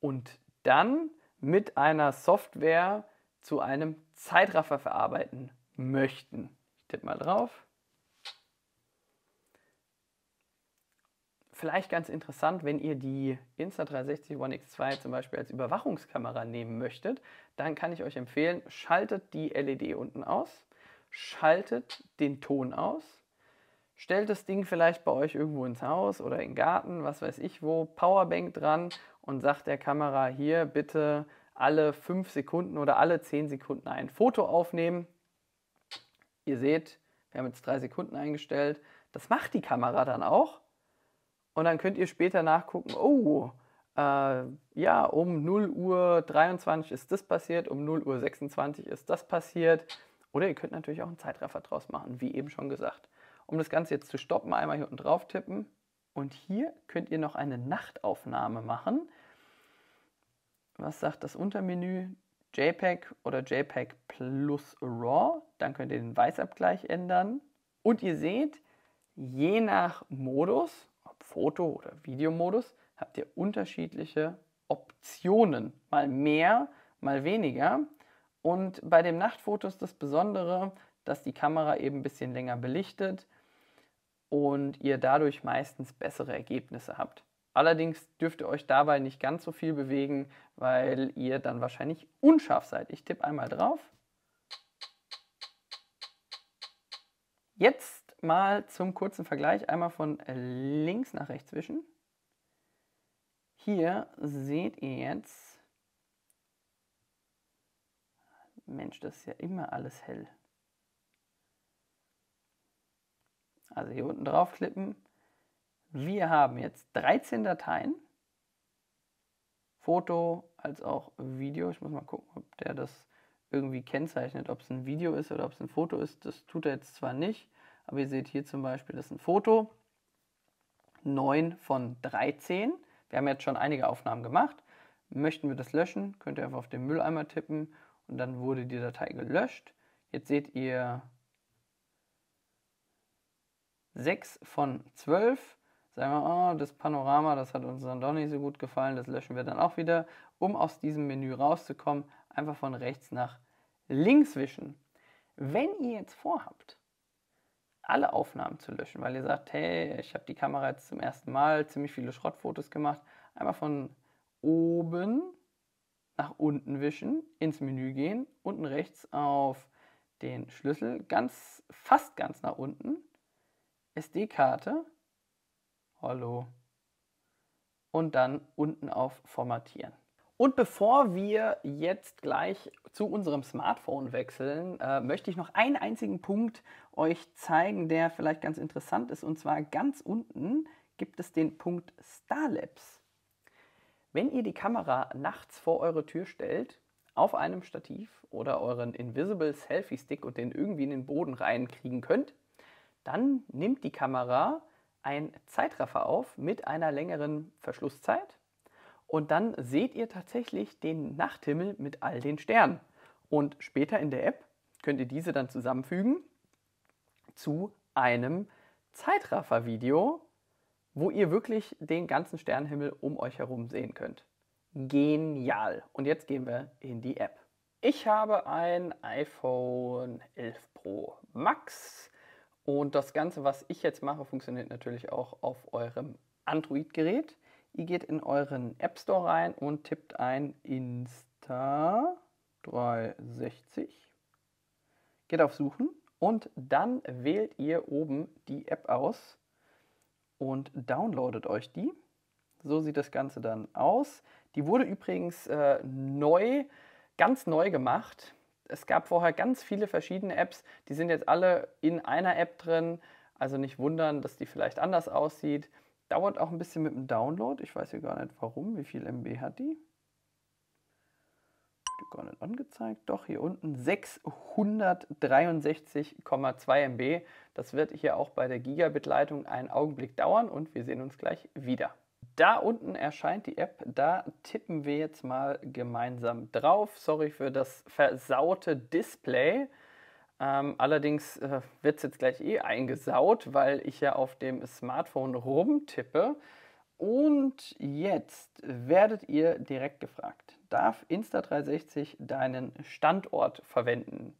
und dann mit einer Software zu einem Zeitraffer verarbeiten möchten. Ich tippe mal drauf. Vielleicht ganz interessant, wenn ihr die Insta360 One X2 zum Beispiel als Überwachungskamera nehmen möchtet, dann kann ich euch empfehlen, schaltet die LED unten aus schaltet den Ton aus, stellt das Ding vielleicht bei euch irgendwo ins Haus oder in den Garten, was weiß ich wo, Powerbank dran und sagt der Kamera hier bitte alle 5 Sekunden oder alle 10 Sekunden ein Foto aufnehmen. Ihr seht, wir haben jetzt 3 Sekunden eingestellt. Das macht die Kamera dann auch. Und dann könnt ihr später nachgucken, oh, äh, ja, um 0 Uhr 23 ist das passiert, um 0 Uhr 26 ist das passiert. Oder ihr könnt natürlich auch einen Zeitraffer draus machen, wie eben schon gesagt. Um das Ganze jetzt zu stoppen, einmal hier unten drauf tippen. Und hier könnt ihr noch eine Nachtaufnahme machen. Was sagt das Untermenü? JPEG oder JPEG plus RAW. Dann könnt ihr den Weißabgleich ändern. Und ihr seht, je nach Modus, ob Foto- oder Videomodus, habt ihr unterschiedliche Optionen. Mal mehr, mal weniger. Und bei dem Nachtfoto ist das Besondere, dass die Kamera eben ein bisschen länger belichtet und ihr dadurch meistens bessere Ergebnisse habt. Allerdings dürft ihr euch dabei nicht ganz so viel bewegen, weil ihr dann wahrscheinlich unscharf seid. Ich tippe einmal drauf. Jetzt mal zum kurzen Vergleich einmal von links nach rechts wischen. Hier seht ihr jetzt Mensch, das ist ja immer alles hell. Also hier unten draufklippen. Wir haben jetzt 13 Dateien. Foto als auch Video. Ich muss mal gucken, ob der das irgendwie kennzeichnet, ob es ein Video ist oder ob es ein Foto ist. Das tut er jetzt zwar nicht, aber ihr seht hier zum Beispiel, das ist ein Foto. 9 von 13. Wir haben jetzt schon einige Aufnahmen gemacht. Möchten wir das löschen, könnt ihr einfach auf den Mülleimer tippen und dann wurde die Datei gelöscht. Jetzt seht ihr 6 von 12. Sagen wir, oh, das Panorama, das hat uns dann doch nicht so gut gefallen, das löschen wir dann auch wieder. Um aus diesem Menü rauszukommen, einfach von rechts nach links wischen. Wenn ihr jetzt vorhabt, alle Aufnahmen zu löschen, weil ihr sagt, hey, ich habe die Kamera jetzt zum ersten Mal ziemlich viele Schrottfotos gemacht, einmal von oben nach unten wischen, ins Menü gehen, unten rechts auf den Schlüssel ganz, fast ganz nach unten, SD-Karte, hallo, und dann unten auf Formatieren. Und bevor wir jetzt gleich zu unserem Smartphone wechseln, äh, möchte ich noch einen einzigen Punkt euch zeigen, der vielleicht ganz interessant ist. Und zwar ganz unten gibt es den Punkt Starlabs. Wenn ihr die Kamera nachts vor eure Tür stellt, auf einem Stativ oder euren Invisible Selfie Stick und den irgendwie in den Boden reinkriegen könnt, dann nimmt die Kamera ein Zeitraffer auf mit einer längeren Verschlusszeit und dann seht ihr tatsächlich den Nachthimmel mit all den Sternen. Und später in der App könnt ihr diese dann zusammenfügen zu einem Zeitraffer-Video, wo ihr wirklich den ganzen Sternenhimmel um euch herum sehen könnt. Genial! Und jetzt gehen wir in die App. Ich habe ein iPhone 11 Pro Max und das Ganze, was ich jetzt mache, funktioniert natürlich auch auf eurem Android-Gerät. Ihr geht in euren App Store rein und tippt ein Insta360, geht auf Suchen und dann wählt ihr oben die App aus, und downloadet euch die. So sieht das Ganze dann aus. Die wurde übrigens äh, neu, ganz neu gemacht. Es gab vorher ganz viele verschiedene Apps, die sind jetzt alle in einer App drin. Also nicht wundern, dass die vielleicht anders aussieht. Dauert auch ein bisschen mit dem Download. Ich weiß hier gar nicht warum. Wie viel MB hat die? Wird gar nicht angezeigt. Doch, hier unten 663,2 MB. Das wird hier auch bei der Gigabit-Leitung einen Augenblick dauern und wir sehen uns gleich wieder. Da unten erscheint die App, da tippen wir jetzt mal gemeinsam drauf. Sorry für das versaute Display. Ähm, allerdings äh, wird es jetzt gleich eh eingesaut, weil ich ja auf dem Smartphone rumtippe. Und jetzt werdet ihr direkt gefragt, darf Insta360 deinen Standort verwenden?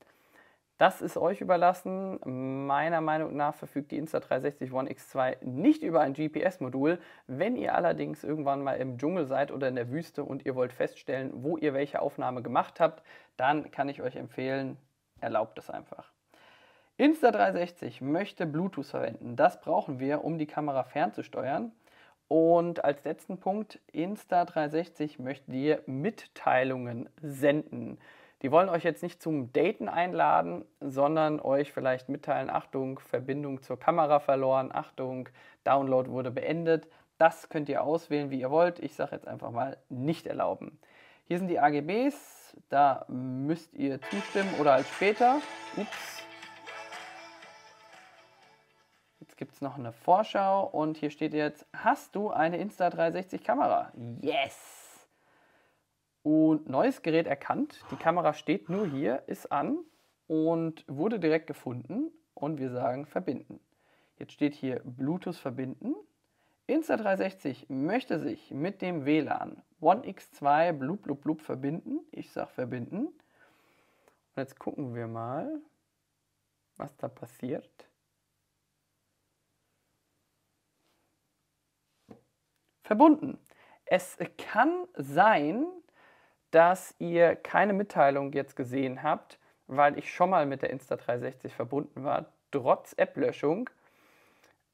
Das ist euch überlassen. Meiner Meinung nach verfügt die Insta360 One X2 nicht über ein GPS-Modul. Wenn ihr allerdings irgendwann mal im Dschungel seid oder in der Wüste und ihr wollt feststellen, wo ihr welche Aufnahme gemacht habt, dann kann ich euch empfehlen, erlaubt es einfach. Insta360 möchte Bluetooth verwenden. Das brauchen wir, um die Kamera fernzusteuern. Und als letzten Punkt, Insta360 möchte dir Mitteilungen senden. Die wollen euch jetzt nicht zum Daten einladen, sondern euch vielleicht mitteilen, Achtung, Verbindung zur Kamera verloren, Achtung, Download wurde beendet. Das könnt ihr auswählen, wie ihr wollt. Ich sage jetzt einfach mal nicht erlauben. Hier sind die AGBs, da müsst ihr zustimmen oder als halt später. Ups. Jetzt gibt es noch eine Vorschau und hier steht jetzt, hast du eine Insta360-Kamera? Yes! Und neues Gerät erkannt. Die Kamera steht nur hier, ist an und wurde direkt gefunden. Und wir sagen verbinden. Jetzt steht hier Bluetooth verbinden. Insta360 möchte sich mit dem WLAN One X2 blub blub blub verbinden. Ich sage verbinden. Und jetzt gucken wir mal, was da passiert. Verbunden. Es kann sein, dass ihr keine Mitteilung jetzt gesehen habt, weil ich schon mal mit der Insta360 verbunden war, trotz App-Löschung.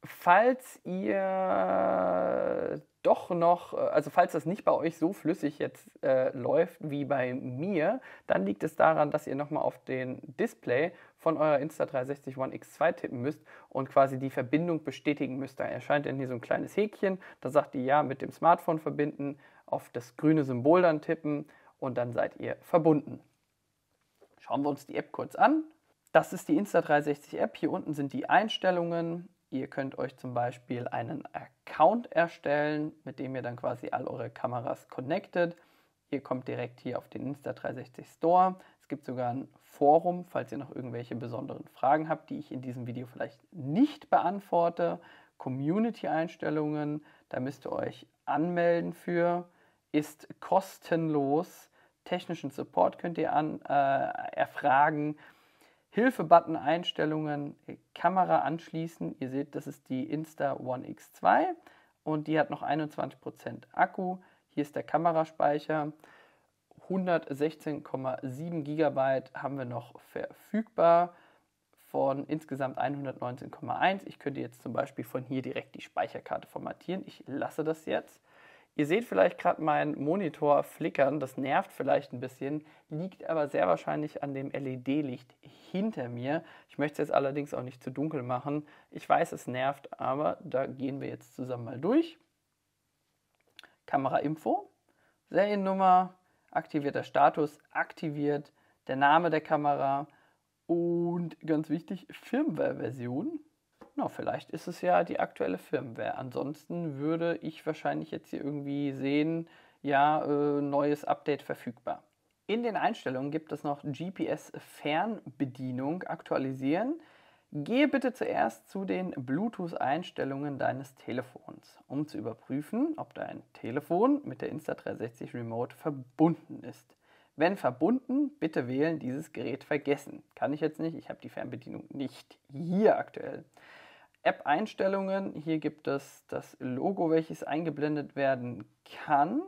Falls ihr doch noch, äh, also falls das nicht bei euch so flüssig jetzt äh, läuft wie bei mir, dann liegt es daran, dass ihr nochmal auf den Display von eurer Insta360 One X2 tippen müsst und quasi die Verbindung bestätigen müsst. Da erscheint dann hier so ein kleines Häkchen, da sagt ihr ja mit dem Smartphone verbinden, auf das grüne Symbol dann tippen und dann seid ihr verbunden. Schauen wir uns die App kurz an. Das ist die Insta360 App. Hier unten sind die Einstellungen. Ihr könnt euch zum Beispiel einen Account erstellen, mit dem ihr dann quasi all eure Kameras connectet. Ihr kommt direkt hier auf den Insta360 Store. Es gibt sogar ein Forum, falls ihr noch irgendwelche besonderen Fragen habt, die ich in diesem Video vielleicht nicht beantworte. Community-Einstellungen, da müsst ihr euch anmelden für. Ist kostenlos technischen Support könnt ihr an, äh, erfragen. Hilfe-Button Einstellungen, äh, Kamera anschließen. Ihr seht, das ist die Insta One X2 und die hat noch 21% Akku. Hier ist der Kameraspeicher. 116,7 GB haben wir noch verfügbar von insgesamt 119,1. Ich könnte jetzt zum Beispiel von hier direkt die Speicherkarte formatieren. Ich lasse das jetzt. Ihr seht vielleicht gerade meinen Monitor flickern, das nervt vielleicht ein bisschen, liegt aber sehr wahrscheinlich an dem LED-Licht hinter mir. Ich möchte es jetzt allerdings auch nicht zu dunkel machen. Ich weiß, es nervt, aber da gehen wir jetzt zusammen mal durch. Kamera-Info, Seriennummer, aktivierter Status, aktiviert, der Name der Kamera und ganz wichtig, Firmware-Version na, genau, vielleicht ist es ja die aktuelle Firmware. Ansonsten würde ich wahrscheinlich jetzt hier irgendwie sehen, ja, äh, neues Update verfügbar. In den Einstellungen gibt es noch GPS-Fernbedienung aktualisieren. Gehe bitte zuerst zu den Bluetooth-Einstellungen deines Telefons, um zu überprüfen, ob dein Telefon mit der Insta360 Remote verbunden ist. Wenn verbunden, bitte wählen dieses Gerät vergessen. Kann ich jetzt nicht, ich habe die Fernbedienung nicht hier aktuell. App-Einstellungen. Hier gibt es das Logo, welches eingeblendet werden kann.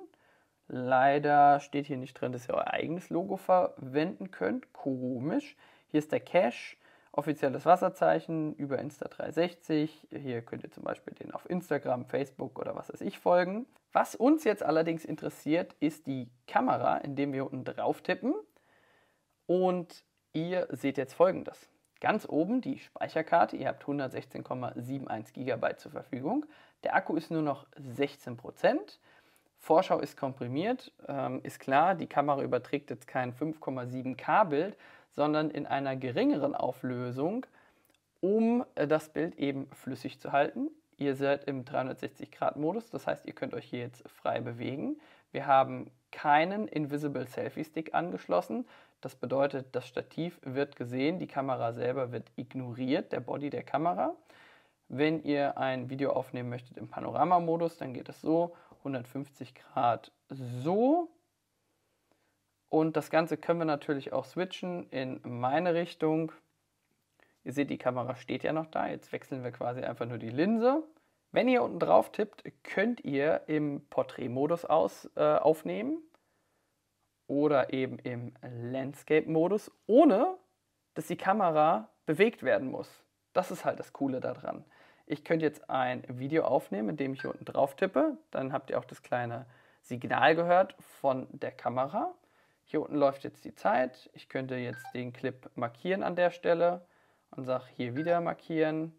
Leider steht hier nicht drin, dass ihr euer eigenes Logo verwenden könnt. Komisch. Hier ist der Cache, offizielles Wasserzeichen über Insta360. Hier könnt ihr zum Beispiel den auf Instagram, Facebook oder was weiß ich folgen. Was uns jetzt allerdings interessiert, ist die Kamera, indem wir unten drauf tippen. Und ihr seht jetzt folgendes. Ganz oben die Speicherkarte, ihr habt 116,71 GB zur Verfügung. Der Akku ist nur noch 16%. Vorschau ist komprimiert, ähm, ist klar, die Kamera überträgt jetzt kein 5,7K Bild, sondern in einer geringeren Auflösung, um äh, das Bild eben flüssig zu halten. Ihr seid im 360-Grad-Modus, das heißt, ihr könnt euch hier jetzt frei bewegen. Wir haben keinen Invisible Selfie Stick angeschlossen, das bedeutet, das Stativ wird gesehen, die Kamera selber wird ignoriert, der Body der Kamera. Wenn ihr ein Video aufnehmen möchtet im Panoramamodus, dann geht es so, 150 Grad so. Und das Ganze können wir natürlich auch switchen in meine Richtung. Ihr seht, die Kamera steht ja noch da. Jetzt wechseln wir quasi einfach nur die Linse. Wenn ihr unten drauf tippt, könnt ihr im Porträtmodus aus äh, aufnehmen oder eben im Landscape-Modus, ohne dass die Kamera bewegt werden muss. Das ist halt das Coole daran. Ich könnte jetzt ein Video aufnehmen, indem ich hier unten drauf tippe. Dann habt ihr auch das kleine Signal gehört von der Kamera. Hier unten läuft jetzt die Zeit. Ich könnte jetzt den Clip markieren an der Stelle und sage hier wieder markieren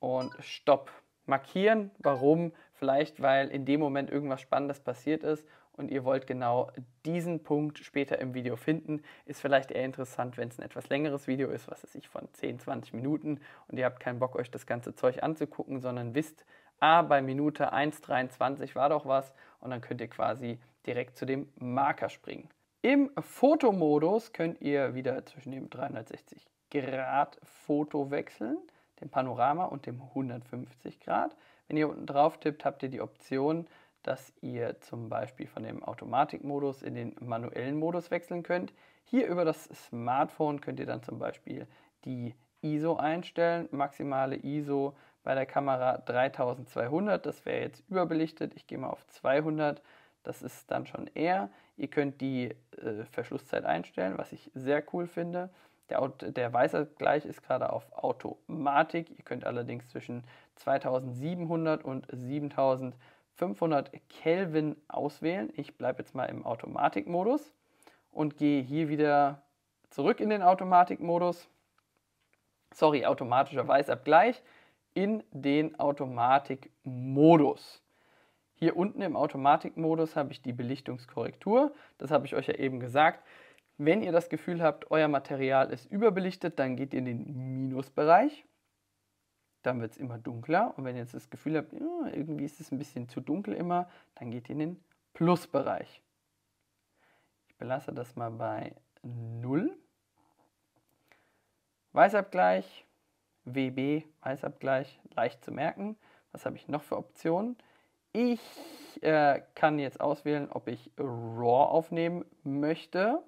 und Stopp. Markieren, warum? Vielleicht, weil in dem Moment irgendwas Spannendes passiert ist und ihr wollt genau diesen Punkt später im Video finden, ist vielleicht eher interessant, wenn es ein etwas längeres Video ist, was weiß ich, von 10, 20 Minuten und ihr habt keinen Bock, euch das ganze Zeug anzugucken, sondern wisst, ah, bei Minute 1,23 war doch was und dann könnt ihr quasi direkt zu dem Marker springen. Im Fotomodus könnt ihr wieder zwischen dem 360 Grad Foto wechseln, dem Panorama und dem 150 Grad. Wenn ihr unten drauf tippt, habt ihr die Option, dass ihr zum Beispiel von dem Automatikmodus in den manuellen Modus wechseln könnt. Hier über das Smartphone könnt ihr dann zum Beispiel die ISO einstellen, maximale ISO bei der Kamera 3200, das wäre jetzt überbelichtet, ich gehe mal auf 200, das ist dann schon eher. Ihr könnt die äh, Verschlusszeit einstellen, was ich sehr cool finde. Der, der Weißabgleich ist gerade auf Automatik. Ihr könnt allerdings zwischen 2700 und 7000 500 Kelvin auswählen. Ich bleibe jetzt mal im Automatikmodus und gehe hier wieder zurück in den Automatikmodus. Sorry, automatischer Weißabgleich in den Automatikmodus. Hier unten im Automatikmodus habe ich die Belichtungskorrektur. Das habe ich euch ja eben gesagt. Wenn ihr das Gefühl habt, euer Material ist überbelichtet, dann geht ihr in den Minusbereich dann wird es immer dunkler. Und wenn ihr jetzt das Gefühl habt, irgendwie ist es ein bisschen zu dunkel immer, dann geht ihr in den Plusbereich. Ich belasse das mal bei 0. Weißabgleich, WB, Weißabgleich, leicht zu merken. Was habe ich noch für Optionen? Ich äh, kann jetzt auswählen, ob ich RAW aufnehmen möchte.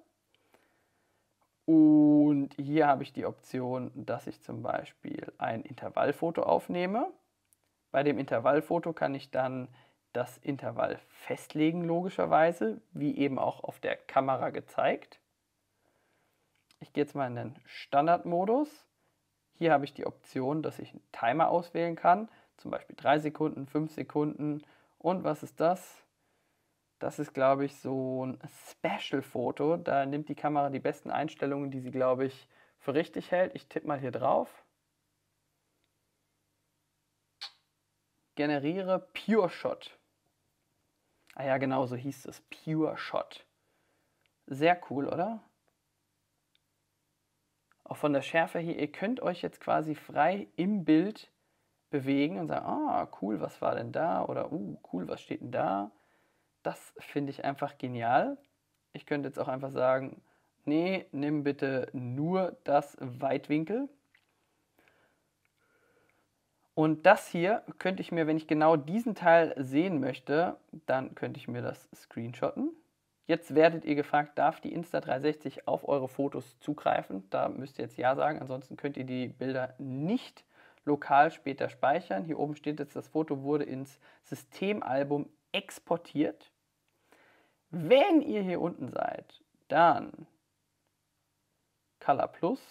Und hier habe ich die Option, dass ich zum Beispiel ein Intervallfoto aufnehme. Bei dem Intervallfoto kann ich dann das Intervall festlegen, logischerweise, wie eben auch auf der Kamera gezeigt. Ich gehe jetzt mal in den Standardmodus. Hier habe ich die Option, dass ich einen Timer auswählen kann, zum Beispiel 3 Sekunden, 5 Sekunden und was ist das? Das ist, glaube ich, so ein Special-Foto. Da nimmt die Kamera die besten Einstellungen, die sie, glaube ich, für richtig hält. Ich tippe mal hier drauf. Generiere Pure Shot. Ah ja, genau so hieß es. Pure Shot. Sehr cool, oder? Auch von der Schärfe hier, ihr könnt euch jetzt quasi frei im Bild bewegen und sagen, ah, cool, was war denn da? Oder, uh, cool, was steht denn da? das finde ich einfach genial. Ich könnte jetzt auch einfach sagen, nee, nimm bitte nur das Weitwinkel. Und das hier könnte ich mir, wenn ich genau diesen Teil sehen möchte, dann könnte ich mir das screenshotten. Jetzt werdet ihr gefragt, darf die Insta360 auf eure Fotos zugreifen? Da müsst ihr jetzt Ja sagen, ansonsten könnt ihr die Bilder nicht lokal später speichern. Hier oben steht jetzt, das Foto wurde ins Systemalbum exportiert. Wenn ihr hier unten seid, dann Color Plus.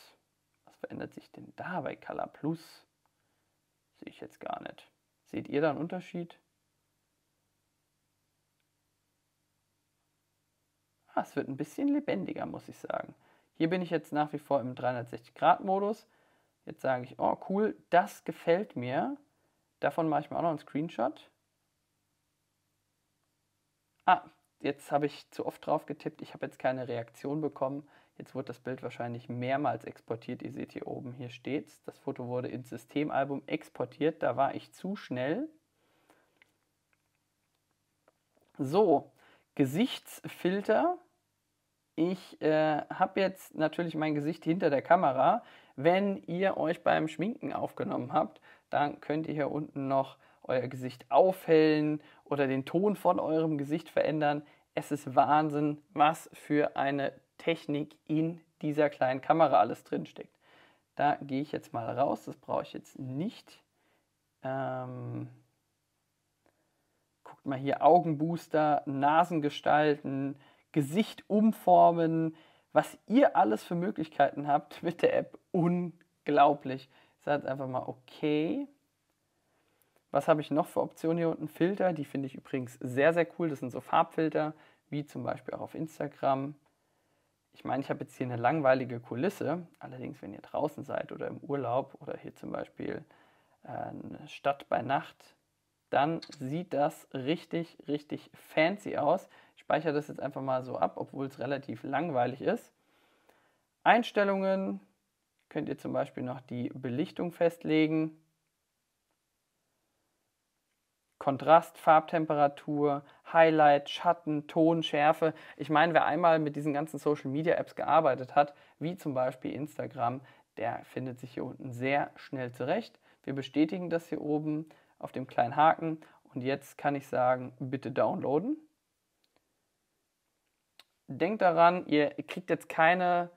Was verändert sich denn da bei Color Plus? Sehe ich jetzt gar nicht. Seht ihr da einen Unterschied? Ah, es wird ein bisschen lebendiger, muss ich sagen. Hier bin ich jetzt nach wie vor im 360-Grad-Modus. Jetzt sage ich, oh cool, das gefällt mir. Davon mache ich mir auch noch einen Screenshot. Ah, jetzt habe ich zu oft drauf getippt, ich habe jetzt keine Reaktion bekommen. Jetzt wurde das Bild wahrscheinlich mehrmals exportiert. Ihr seht hier oben, hier steht es. Das Foto wurde ins Systemalbum exportiert. Da war ich zu schnell. So, Gesichtsfilter. Ich äh, habe jetzt natürlich mein Gesicht hinter der Kamera. Wenn ihr euch beim Schminken aufgenommen habt, dann könnt ihr hier unten noch euer Gesicht aufhellen oder den Ton von eurem Gesicht verändern. Es ist Wahnsinn, was für eine Technik in dieser kleinen Kamera alles drinsteckt. Da gehe ich jetzt mal raus, das brauche ich jetzt nicht. Ähm, guckt mal hier Augenbooster, Nasengestalten, Gesicht umformen, was ihr alles für Möglichkeiten habt mit der App. Unglaublich. Sagt einfach mal okay. Was habe ich noch für Optionen hier unten? Filter, die finde ich übrigens sehr, sehr cool. Das sind so Farbfilter, wie zum Beispiel auch auf Instagram. Ich meine, ich habe jetzt hier eine langweilige Kulisse. Allerdings, wenn ihr draußen seid oder im Urlaub oder hier zum Beispiel äh, eine Stadt bei Nacht, dann sieht das richtig, richtig fancy aus. Ich speichere das jetzt einfach mal so ab, obwohl es relativ langweilig ist. Einstellungen könnt ihr zum Beispiel noch die Belichtung festlegen. Kontrast, Farbtemperatur, Highlight, Schatten, Ton, Schärfe. Ich meine, wer einmal mit diesen ganzen Social Media Apps gearbeitet hat, wie zum Beispiel Instagram, der findet sich hier unten sehr schnell zurecht. Wir bestätigen das hier oben auf dem kleinen Haken und jetzt kann ich sagen, bitte downloaden. Denkt daran, ihr kriegt jetzt keine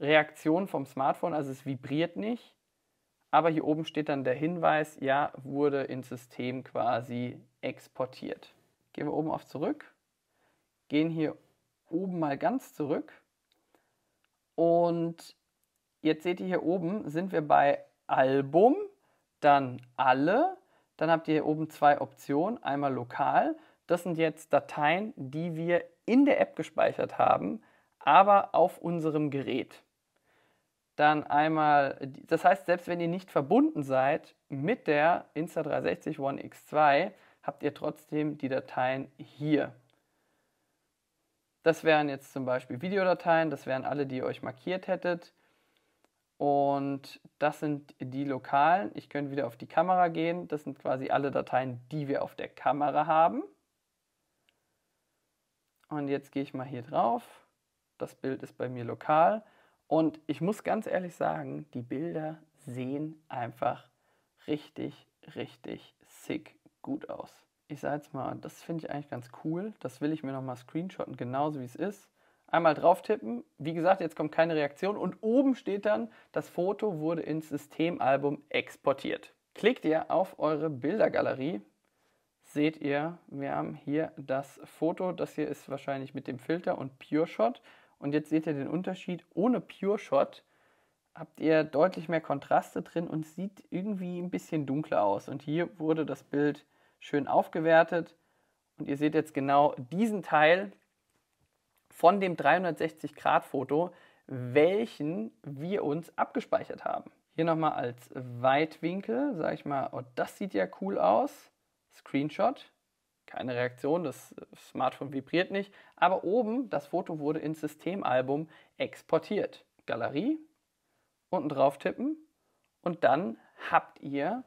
Reaktion vom Smartphone, also es vibriert nicht. Aber hier oben steht dann der Hinweis, ja, wurde ins System quasi exportiert. Gehen wir oben auf zurück, gehen hier oben mal ganz zurück und jetzt seht ihr hier oben sind wir bei Album, dann alle, dann habt ihr hier oben zwei Optionen, einmal lokal, das sind jetzt Dateien, die wir in der App gespeichert haben, aber auf unserem Gerät dann einmal, das heißt, selbst wenn ihr nicht verbunden seid mit der Insta360 One X2, habt ihr trotzdem die Dateien hier. Das wären jetzt zum Beispiel Videodateien, das wären alle, die ihr euch markiert hättet. Und das sind die lokalen. Ich könnte wieder auf die Kamera gehen. Das sind quasi alle Dateien, die wir auf der Kamera haben. Und jetzt gehe ich mal hier drauf. Das Bild ist bei mir lokal. Und ich muss ganz ehrlich sagen, die Bilder sehen einfach richtig, richtig sick gut aus. Ich sage jetzt mal, das finde ich eigentlich ganz cool. Das will ich mir nochmal screenshotten, genauso wie es ist. Einmal drauf tippen. Wie gesagt, jetzt kommt keine Reaktion. Und oben steht dann, das Foto wurde ins Systemalbum exportiert. Klickt ihr auf eure Bildergalerie, seht ihr, wir haben hier das Foto. Das hier ist wahrscheinlich mit dem Filter und Pure Shot. Und jetzt seht ihr den Unterschied. Ohne Pure Shot habt ihr deutlich mehr Kontraste drin und sieht irgendwie ein bisschen dunkler aus. Und hier wurde das Bild schön aufgewertet. Und ihr seht jetzt genau diesen Teil von dem 360-Grad-Foto, welchen wir uns abgespeichert haben. Hier nochmal als Weitwinkel, sage ich mal, oh, das sieht ja cool aus. Screenshot keine Reaktion, das äh, Smartphone vibriert nicht, aber oben das Foto wurde ins Systemalbum exportiert. Galerie, unten drauf tippen und dann habt ihr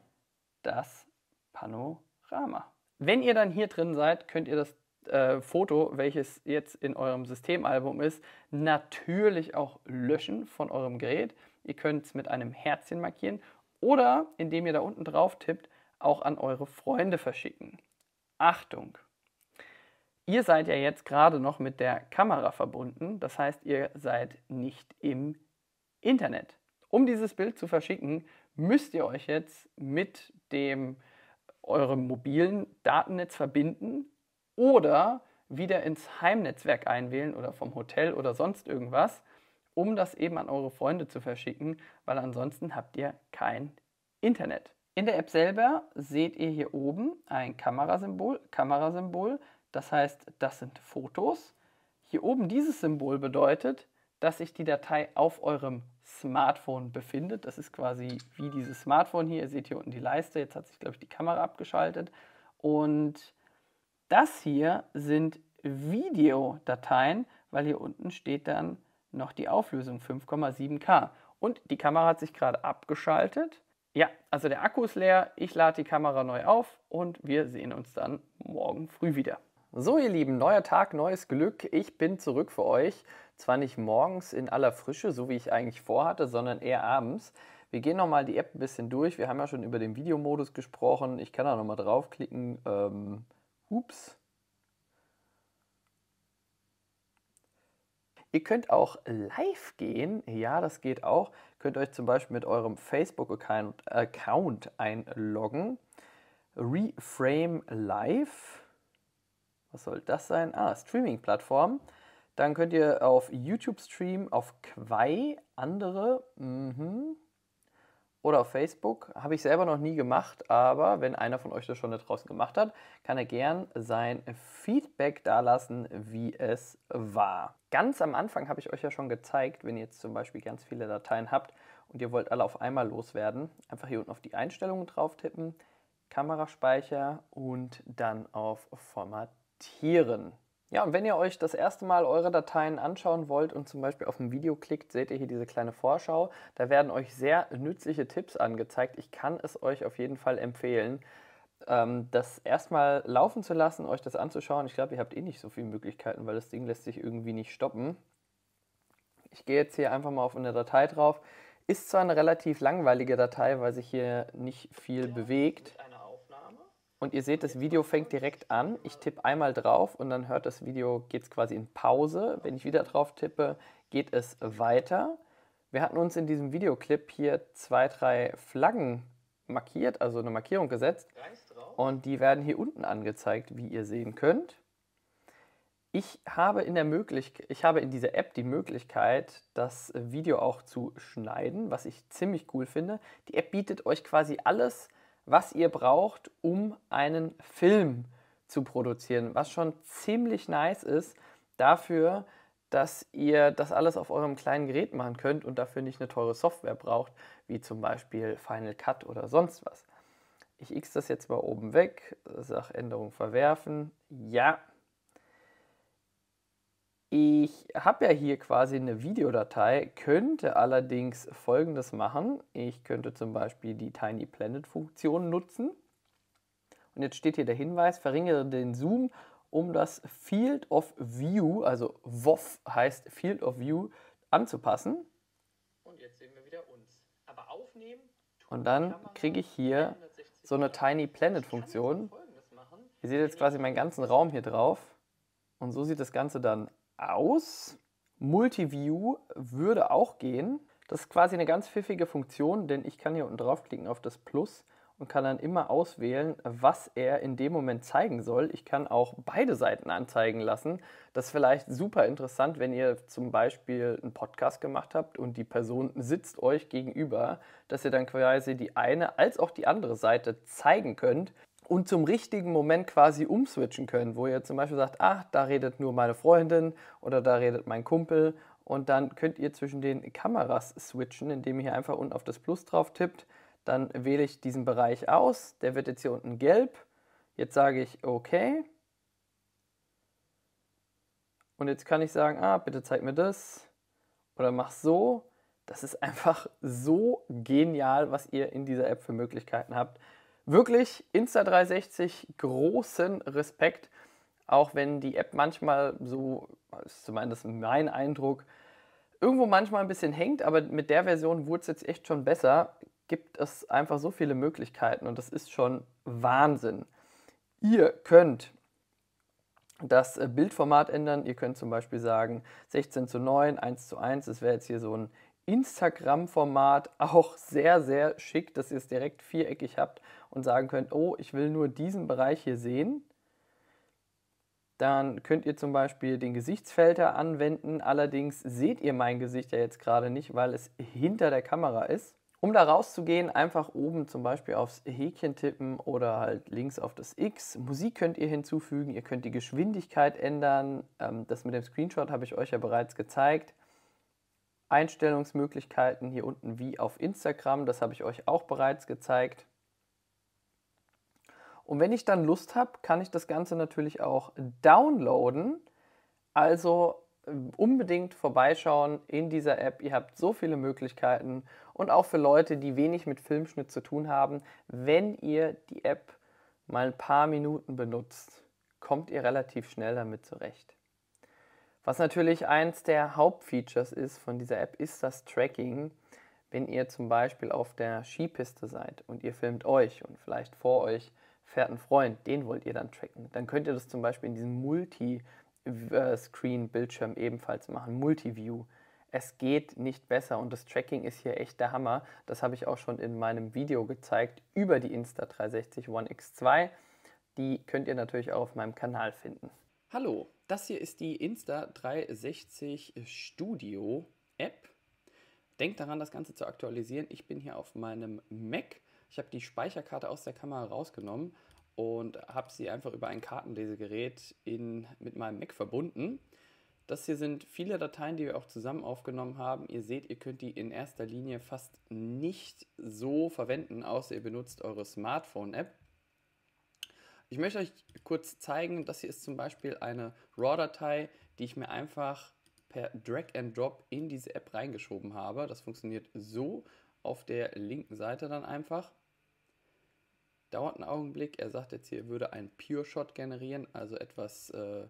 das Panorama. Wenn ihr dann hier drin seid, könnt ihr das äh, Foto, welches jetzt in eurem Systemalbum ist, natürlich auch löschen von eurem Gerät. Ihr könnt es mit einem Herzchen markieren oder indem ihr da unten drauf tippt, auch an eure Freunde verschicken. Achtung! Ihr seid ja jetzt gerade noch mit der Kamera verbunden, das heißt, ihr seid nicht im Internet. Um dieses Bild zu verschicken, müsst ihr euch jetzt mit dem eurem mobilen Datennetz verbinden oder wieder ins Heimnetzwerk einwählen oder vom Hotel oder sonst irgendwas, um das eben an eure Freunde zu verschicken, weil ansonsten habt ihr kein Internet. In der App selber seht ihr hier oben ein Kamerasymbol, Kamerasymbol, das heißt, das sind Fotos. Hier oben dieses Symbol bedeutet, dass sich die Datei auf eurem Smartphone befindet. Das ist quasi wie dieses Smartphone hier. Ihr seht hier unten die Leiste. Jetzt hat sich, glaube ich, die Kamera abgeschaltet. Und das hier sind Videodateien, weil hier unten steht dann noch die Auflösung 5,7K. Und die Kamera hat sich gerade abgeschaltet. Ja, also der Akku ist leer, ich lade die Kamera neu auf und wir sehen uns dann morgen früh wieder. So ihr Lieben, neuer Tag, neues Glück. Ich bin zurück für euch. Zwar nicht morgens in aller Frische, so wie ich eigentlich vorhatte, sondern eher abends. Wir gehen nochmal die App ein bisschen durch. Wir haben ja schon über den Videomodus gesprochen. Ich kann da nochmal draufklicken. Ähm, ups. Ihr könnt auch live gehen. Ja, das geht auch könnt euch zum Beispiel mit eurem Facebook-Account einloggen. Reframe Live. Was soll das sein? Ah, Streaming-Plattform. Dann könnt ihr auf YouTube streamen, auf Quai, andere. Mhm oder auf Facebook. Habe ich selber noch nie gemacht, aber wenn einer von euch das schon da draußen gemacht hat, kann er gern sein Feedback dalassen, wie es war. Ganz am Anfang habe ich euch ja schon gezeigt, wenn ihr jetzt zum Beispiel ganz viele Dateien habt und ihr wollt alle auf einmal loswerden, einfach hier unten auf die Einstellungen drauf tippen, Kameraspeicher und dann auf Formatieren. Ja, und wenn ihr euch das erste Mal eure Dateien anschauen wollt und zum Beispiel auf ein Video klickt, seht ihr hier diese kleine Vorschau. Da werden euch sehr nützliche Tipps angezeigt. Ich kann es euch auf jeden Fall empfehlen, ähm, das erstmal laufen zu lassen, euch das anzuschauen. Ich glaube, ihr habt eh nicht so viele Möglichkeiten, weil das Ding lässt sich irgendwie nicht stoppen. Ich gehe jetzt hier einfach mal auf eine Datei drauf. Ist zwar eine relativ langweilige Datei, weil sich hier nicht viel bewegt. Und ihr seht, das Video fängt direkt an. Ich tippe einmal drauf und dann hört das Video, geht es quasi in Pause. Wenn ich wieder drauf tippe, geht es weiter. Wir hatten uns in diesem Videoclip hier zwei, drei Flaggen markiert, also eine Markierung gesetzt. Und die werden hier unten angezeigt, wie ihr sehen könnt. Ich habe, in der ich habe in dieser App die Möglichkeit, das Video auch zu schneiden, was ich ziemlich cool finde. Die App bietet euch quasi alles, was ihr braucht, um einen Film zu produzieren, was schon ziemlich nice ist dafür, dass ihr das alles auf eurem kleinen Gerät machen könnt und dafür nicht eine teure Software braucht, wie zum Beispiel Final Cut oder sonst was. Ich x das jetzt mal oben weg, sage Änderung verwerfen. Ja, ich habe ja hier quasi eine Videodatei, könnte allerdings folgendes machen. Ich könnte zum Beispiel die Tiny Planet Funktion nutzen. Und jetzt steht hier der Hinweis, verringere den Zoom um das Field of View, also WOF heißt Field of View, anzupassen. Und jetzt sehen wir wieder uns. Aber aufnehmen. Und dann kriege ich hier so eine Tiny Planet Funktion. Ihr seht jetzt quasi meinen ganzen Raum hier drauf. Und so sieht das Ganze dann aus. Multiview würde auch gehen. Das ist quasi eine ganz pfiffige Funktion, denn ich kann hier unten draufklicken auf das Plus und kann dann immer auswählen, was er in dem Moment zeigen soll. Ich kann auch beide Seiten anzeigen lassen. Das ist vielleicht super interessant, wenn ihr zum Beispiel einen Podcast gemacht habt und die Person sitzt euch gegenüber, dass ihr dann quasi die eine als auch die andere Seite zeigen könnt und zum richtigen Moment quasi umswitchen können, wo ihr zum Beispiel sagt, ach, da redet nur meine Freundin oder da redet mein Kumpel und dann könnt ihr zwischen den Kameras switchen, indem ihr hier einfach unten auf das Plus drauf tippt. Dann wähle ich diesen Bereich aus, der wird jetzt hier unten gelb. Jetzt sage ich OK. Und jetzt kann ich sagen, ah, bitte zeig mir das oder mach so. Das ist einfach so genial, was ihr in dieser App für Möglichkeiten habt wirklich Insta360 großen Respekt, auch wenn die App manchmal, so ist zumindest mein Eindruck, irgendwo manchmal ein bisschen hängt, aber mit der Version wurde es jetzt echt schon besser, gibt es einfach so viele Möglichkeiten und das ist schon Wahnsinn. Ihr könnt das äh, Bildformat ändern, ihr könnt zum Beispiel sagen 16 zu 9, 1 zu 1, das wäre jetzt hier so ein Instagram-Format auch sehr, sehr schick, dass ihr es direkt viereckig habt und sagen könnt, oh, ich will nur diesen Bereich hier sehen. Dann könnt ihr zum Beispiel den Gesichtsfelder anwenden. Allerdings seht ihr mein Gesicht ja jetzt gerade nicht, weil es hinter der Kamera ist. Um da rauszugehen, einfach oben zum Beispiel aufs Häkchen tippen oder halt links auf das X. Musik könnt ihr hinzufügen, ihr könnt die Geschwindigkeit ändern. Ähm, das mit dem Screenshot habe ich euch ja bereits gezeigt. Einstellungsmöglichkeiten hier unten wie auf Instagram. Das habe ich euch auch bereits gezeigt. Und wenn ich dann Lust habe, kann ich das Ganze natürlich auch downloaden. Also äh, unbedingt vorbeischauen in dieser App. Ihr habt so viele Möglichkeiten und auch für Leute, die wenig mit Filmschnitt zu tun haben, wenn ihr die App mal ein paar Minuten benutzt, kommt ihr relativ schnell damit zurecht. Was natürlich eins der Hauptfeatures ist von dieser App, ist das Tracking. Wenn ihr zum Beispiel auf der Skipiste seid und ihr filmt euch und vielleicht vor euch fährt ein Freund, den wollt ihr dann tracken, dann könnt ihr das zum Beispiel in diesem Multi-Screen-Bildschirm ebenfalls machen, Multi-View. Es geht nicht besser und das Tracking ist hier echt der Hammer. Das habe ich auch schon in meinem Video gezeigt über die Insta360 One X2. Die könnt ihr natürlich auch auf meinem Kanal finden. Hallo, das hier ist die Insta360 Studio App. Denkt daran, das Ganze zu aktualisieren. Ich bin hier auf meinem Mac. Ich habe die Speicherkarte aus der Kamera rausgenommen und habe sie einfach über ein Kartenlesegerät in, mit meinem Mac verbunden. Das hier sind viele Dateien, die wir auch zusammen aufgenommen haben. Ihr seht, ihr könnt die in erster Linie fast nicht so verwenden, außer ihr benutzt eure Smartphone-App. Ich möchte euch kurz zeigen, das hier ist zum Beispiel eine RAW-Datei, die ich mir einfach per Drag and Drop in diese App reingeschoben habe. Das funktioniert so auf der linken Seite dann einfach. Dauert einen Augenblick. Er sagt jetzt hier, würde ein Pure Shot generieren, also etwas äh,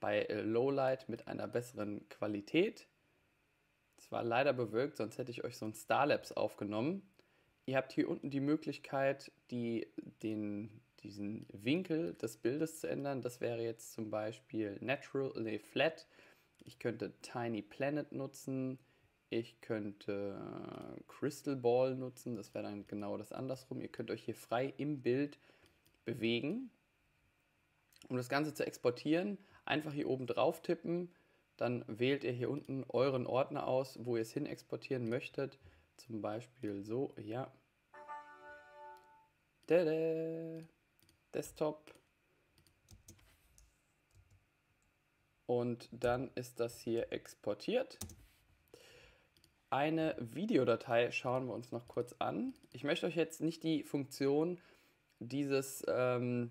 bei Lowlight mit einer besseren Qualität. Es war leider bewölkt, sonst hätte ich euch so ein Starlabs aufgenommen. Ihr habt hier unten die Möglichkeit, die, den, diesen Winkel des Bildes zu ändern. Das wäre jetzt zum Beispiel Natural, nee, Flat. Ich könnte Tiny Planet nutzen. Ich könnte äh, Crystal Ball nutzen. Das wäre dann genau das andersrum. Ihr könnt euch hier frei im Bild bewegen. Um das Ganze zu exportieren, einfach hier oben drauf tippen. Dann wählt ihr hier unten euren Ordner aus, wo ihr es hin exportieren möchtet. Zum Beispiel so, ja, Tada! Desktop. Und dann ist das hier exportiert. Eine Videodatei schauen wir uns noch kurz an. Ich möchte euch jetzt nicht die Funktion dieses ähm,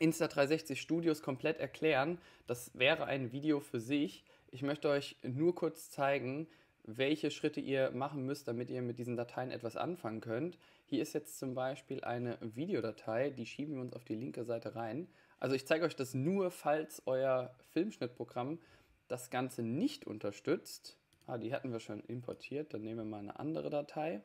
Insta360 Studios komplett erklären. Das wäre ein Video für sich. Ich möchte euch nur kurz zeigen, welche Schritte ihr machen müsst, damit ihr mit diesen Dateien etwas anfangen könnt. Hier ist jetzt zum Beispiel eine Videodatei, die schieben wir uns auf die linke Seite rein. Also ich zeige euch das nur, falls euer Filmschnittprogramm das Ganze nicht unterstützt. Ah, die hatten wir schon importiert. Dann nehmen wir mal eine andere Datei.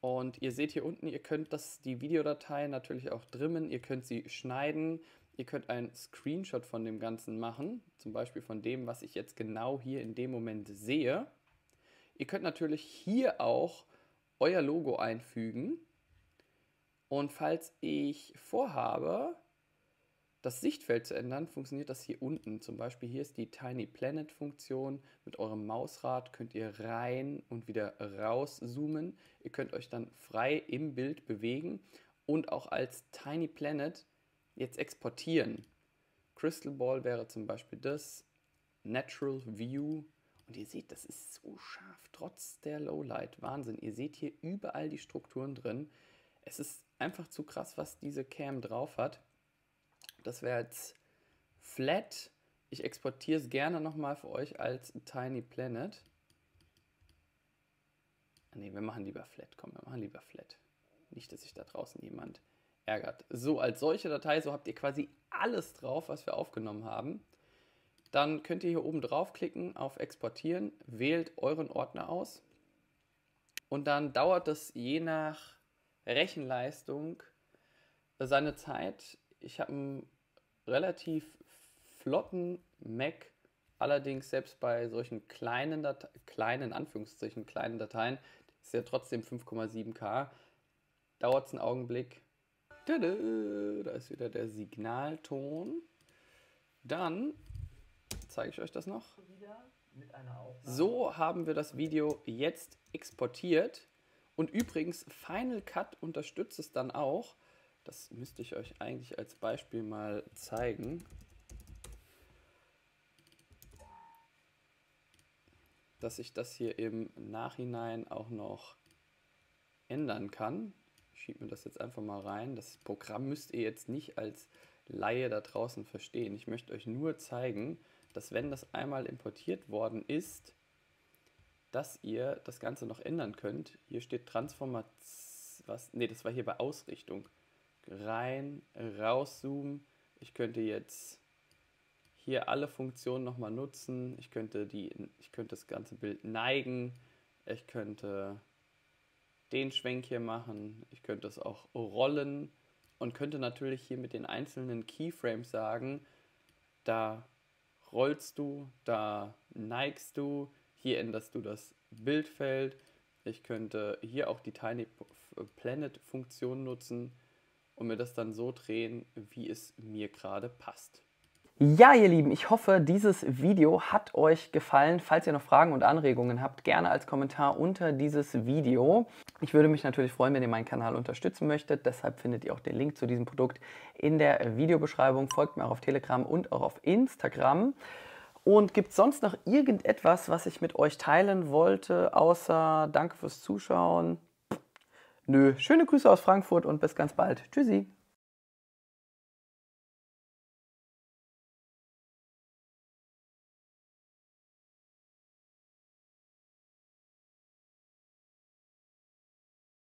Und ihr seht hier unten, ihr könnt das, die Videodatei natürlich auch trimmen, ihr könnt sie schneiden, ihr könnt einen Screenshot von dem Ganzen machen, zum Beispiel von dem, was ich jetzt genau hier in dem Moment sehe. Ihr könnt natürlich hier auch euer Logo einfügen. Und falls ich vorhabe, das Sichtfeld zu ändern, funktioniert das hier unten. Zum Beispiel hier ist die Tiny Planet Funktion. Mit eurem Mausrad könnt ihr rein und wieder raus zoomen. Ihr könnt euch dann frei im Bild bewegen und auch als Tiny Planet jetzt exportieren. Crystal Ball wäre zum Beispiel das. Natural View und ihr seht, das ist so scharf, trotz der Lowlight. Wahnsinn. Ihr seht hier überall die Strukturen drin. Es ist einfach zu krass, was diese Cam drauf hat. Das wäre jetzt flat. Ich exportiere es gerne nochmal für euch als Tiny Planet. Ne, wir machen lieber flat. Komm, wir machen lieber flat. Nicht, dass sich da draußen jemand ärgert. So, als solche Datei, so habt ihr quasi alles drauf, was wir aufgenommen haben dann könnt ihr hier oben draufklicken auf Exportieren, wählt euren Ordner aus und dann dauert das je nach Rechenleistung seine Zeit. Ich habe einen relativ flotten Mac, allerdings selbst bei solchen kleinen, Date kleinen Anführungsstrichen, kleinen Dateien ist ja trotzdem 5,7K. Dauert es einen Augenblick. Tada, da ist wieder der Signalton. Dann zeige ich euch das noch. So haben wir das Video jetzt exportiert. Und übrigens, Final Cut unterstützt es dann auch. Das müsste ich euch eigentlich als Beispiel mal zeigen. Dass ich das hier im Nachhinein auch noch ändern kann. Ich schiebe mir das jetzt einfach mal rein. Das Programm müsst ihr jetzt nicht als Laie da draußen verstehen. Ich möchte euch nur zeigen, dass wenn das einmal importiert worden ist, dass ihr das Ganze noch ändern könnt. Hier steht Transformation, was, nee, das war hier bei Ausrichtung. Rein, rauszoomen. Ich könnte jetzt hier alle Funktionen nochmal nutzen. Ich könnte, die, ich könnte das ganze Bild neigen. Ich könnte den Schwenk hier machen. Ich könnte es auch rollen und könnte natürlich hier mit den einzelnen Keyframes sagen, da scrollst du, da neigst du, hier änderst du das Bildfeld. Ich könnte hier auch die Tiny äh, Planet Funktion nutzen und mir das dann so drehen, wie es mir gerade passt. Ja, ihr Lieben, ich hoffe, dieses Video hat euch gefallen. Falls ihr noch Fragen und Anregungen habt, gerne als Kommentar unter dieses Video. Ich würde mich natürlich freuen, wenn ihr meinen Kanal unterstützen möchtet. Deshalb findet ihr auch den Link zu diesem Produkt in der Videobeschreibung. Folgt mir auch auf Telegram und auch auf Instagram. Und gibt es sonst noch irgendetwas, was ich mit euch teilen wollte, außer danke fürs Zuschauen? Nö, schöne Grüße aus Frankfurt und bis ganz bald. Tschüssi.